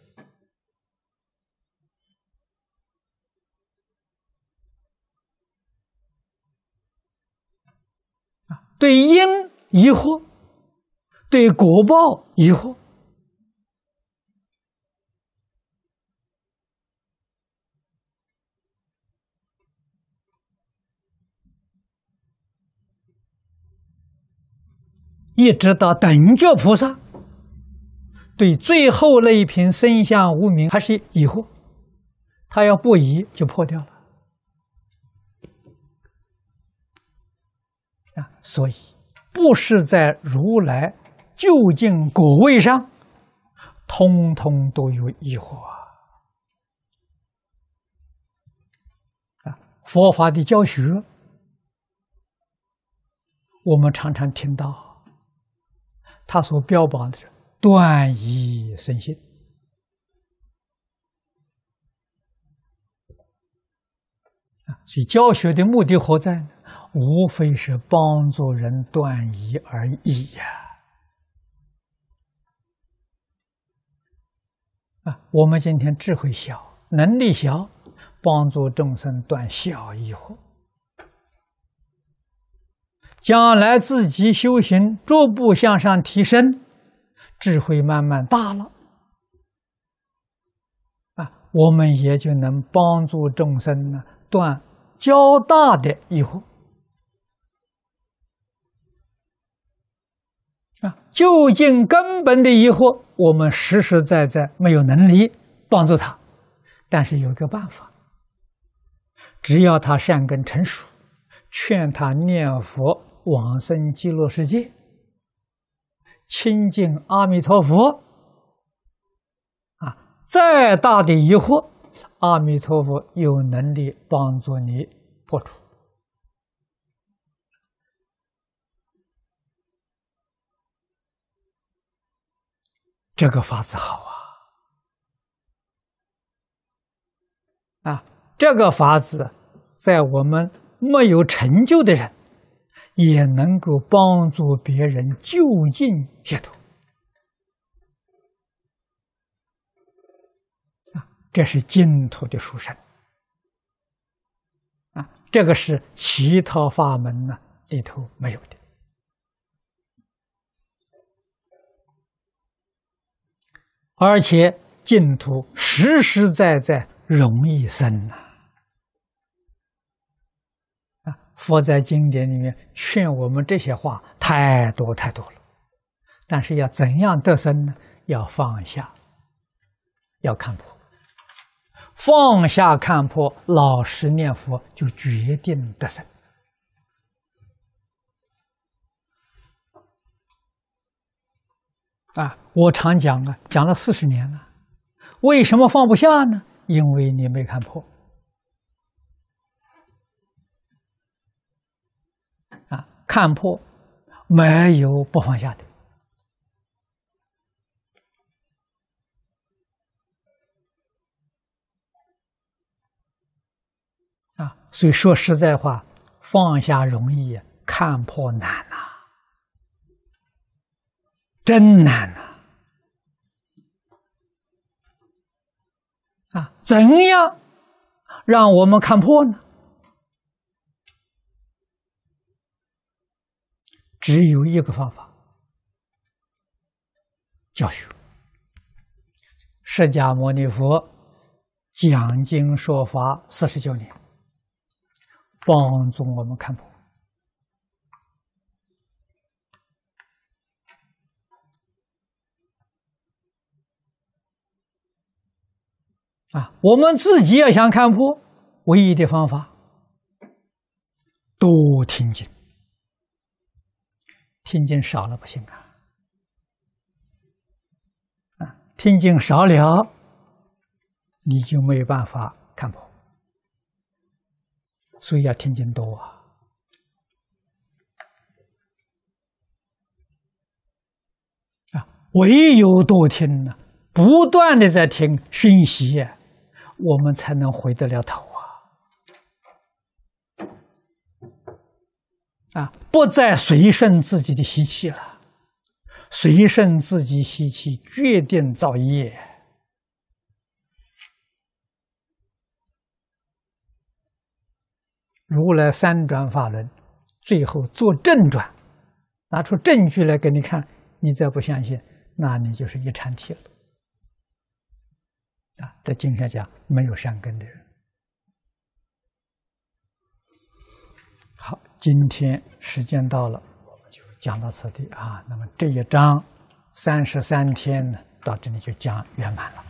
对因疑惑，对果报疑惑，一直到等觉菩萨，对最后那一瓶生相无名还是疑惑，他要不疑就破掉了。啊，所以不是在如来究竟果位上，通通都有疑惑啊。佛法的教学，我们常常听到，他所标榜的是断疑生信啊，所以教学的目的何在呢？无非是帮助人断疑而已呀！啊，我们今天智慧小，能力小，帮助众生断小疑惑。将来自己修行逐步向上提升，智慧慢慢大了，啊，我们也就能帮助众生呢断较大的疑惑。啊，究竟根本的疑惑，我们实实在在没有能力帮助他，但是有一个办法，只要他善根成熟，劝他念佛往生极乐世界，亲近阿弥陀佛，啊，再大的疑惑，阿弥陀佛有能力帮助你破除。这个法子好啊！啊，这个法子，在我们没有成就的人，也能够帮助别人就近解脱。啊，这是净土的殊胜。啊，这个是其他法门呢里头没有的。而且净土实实在在容易生呐！啊，佛在经典里面劝我们这些话太多太多了，但是要怎样得生呢？要放下，要看破，放下看破，老实念佛就决定得生。啊，我常讲啊，讲了四十年了，为什么放不下呢？因为你没看破。啊，看破没有不放下的。啊，所以说实在话，放下容易，看破难。真难呐！啊，怎样让我们看破呢？只有一个方法：教学。释迦牟尼佛讲经说法四十九年，帮助我们看破。啊，我们自己要想看破，唯一的方法多听经。听经少了不行啊，啊，听经少了，你就没有办法看破，所以要听经多啊。啊，唯有多听呢，不断的在听讯息。我们才能回得了头啊！啊，不再随顺自己的习气了，随顺自己习气决定造业。如来三转法轮，最后做正转，拿出证据来给你看，你再不相信，那你就是一禅体了。啊，这经天讲，没有善根的人。好，今天时间到了，我们就讲到此地啊。那么这一章，三十三天呢，到这里就讲圆满了。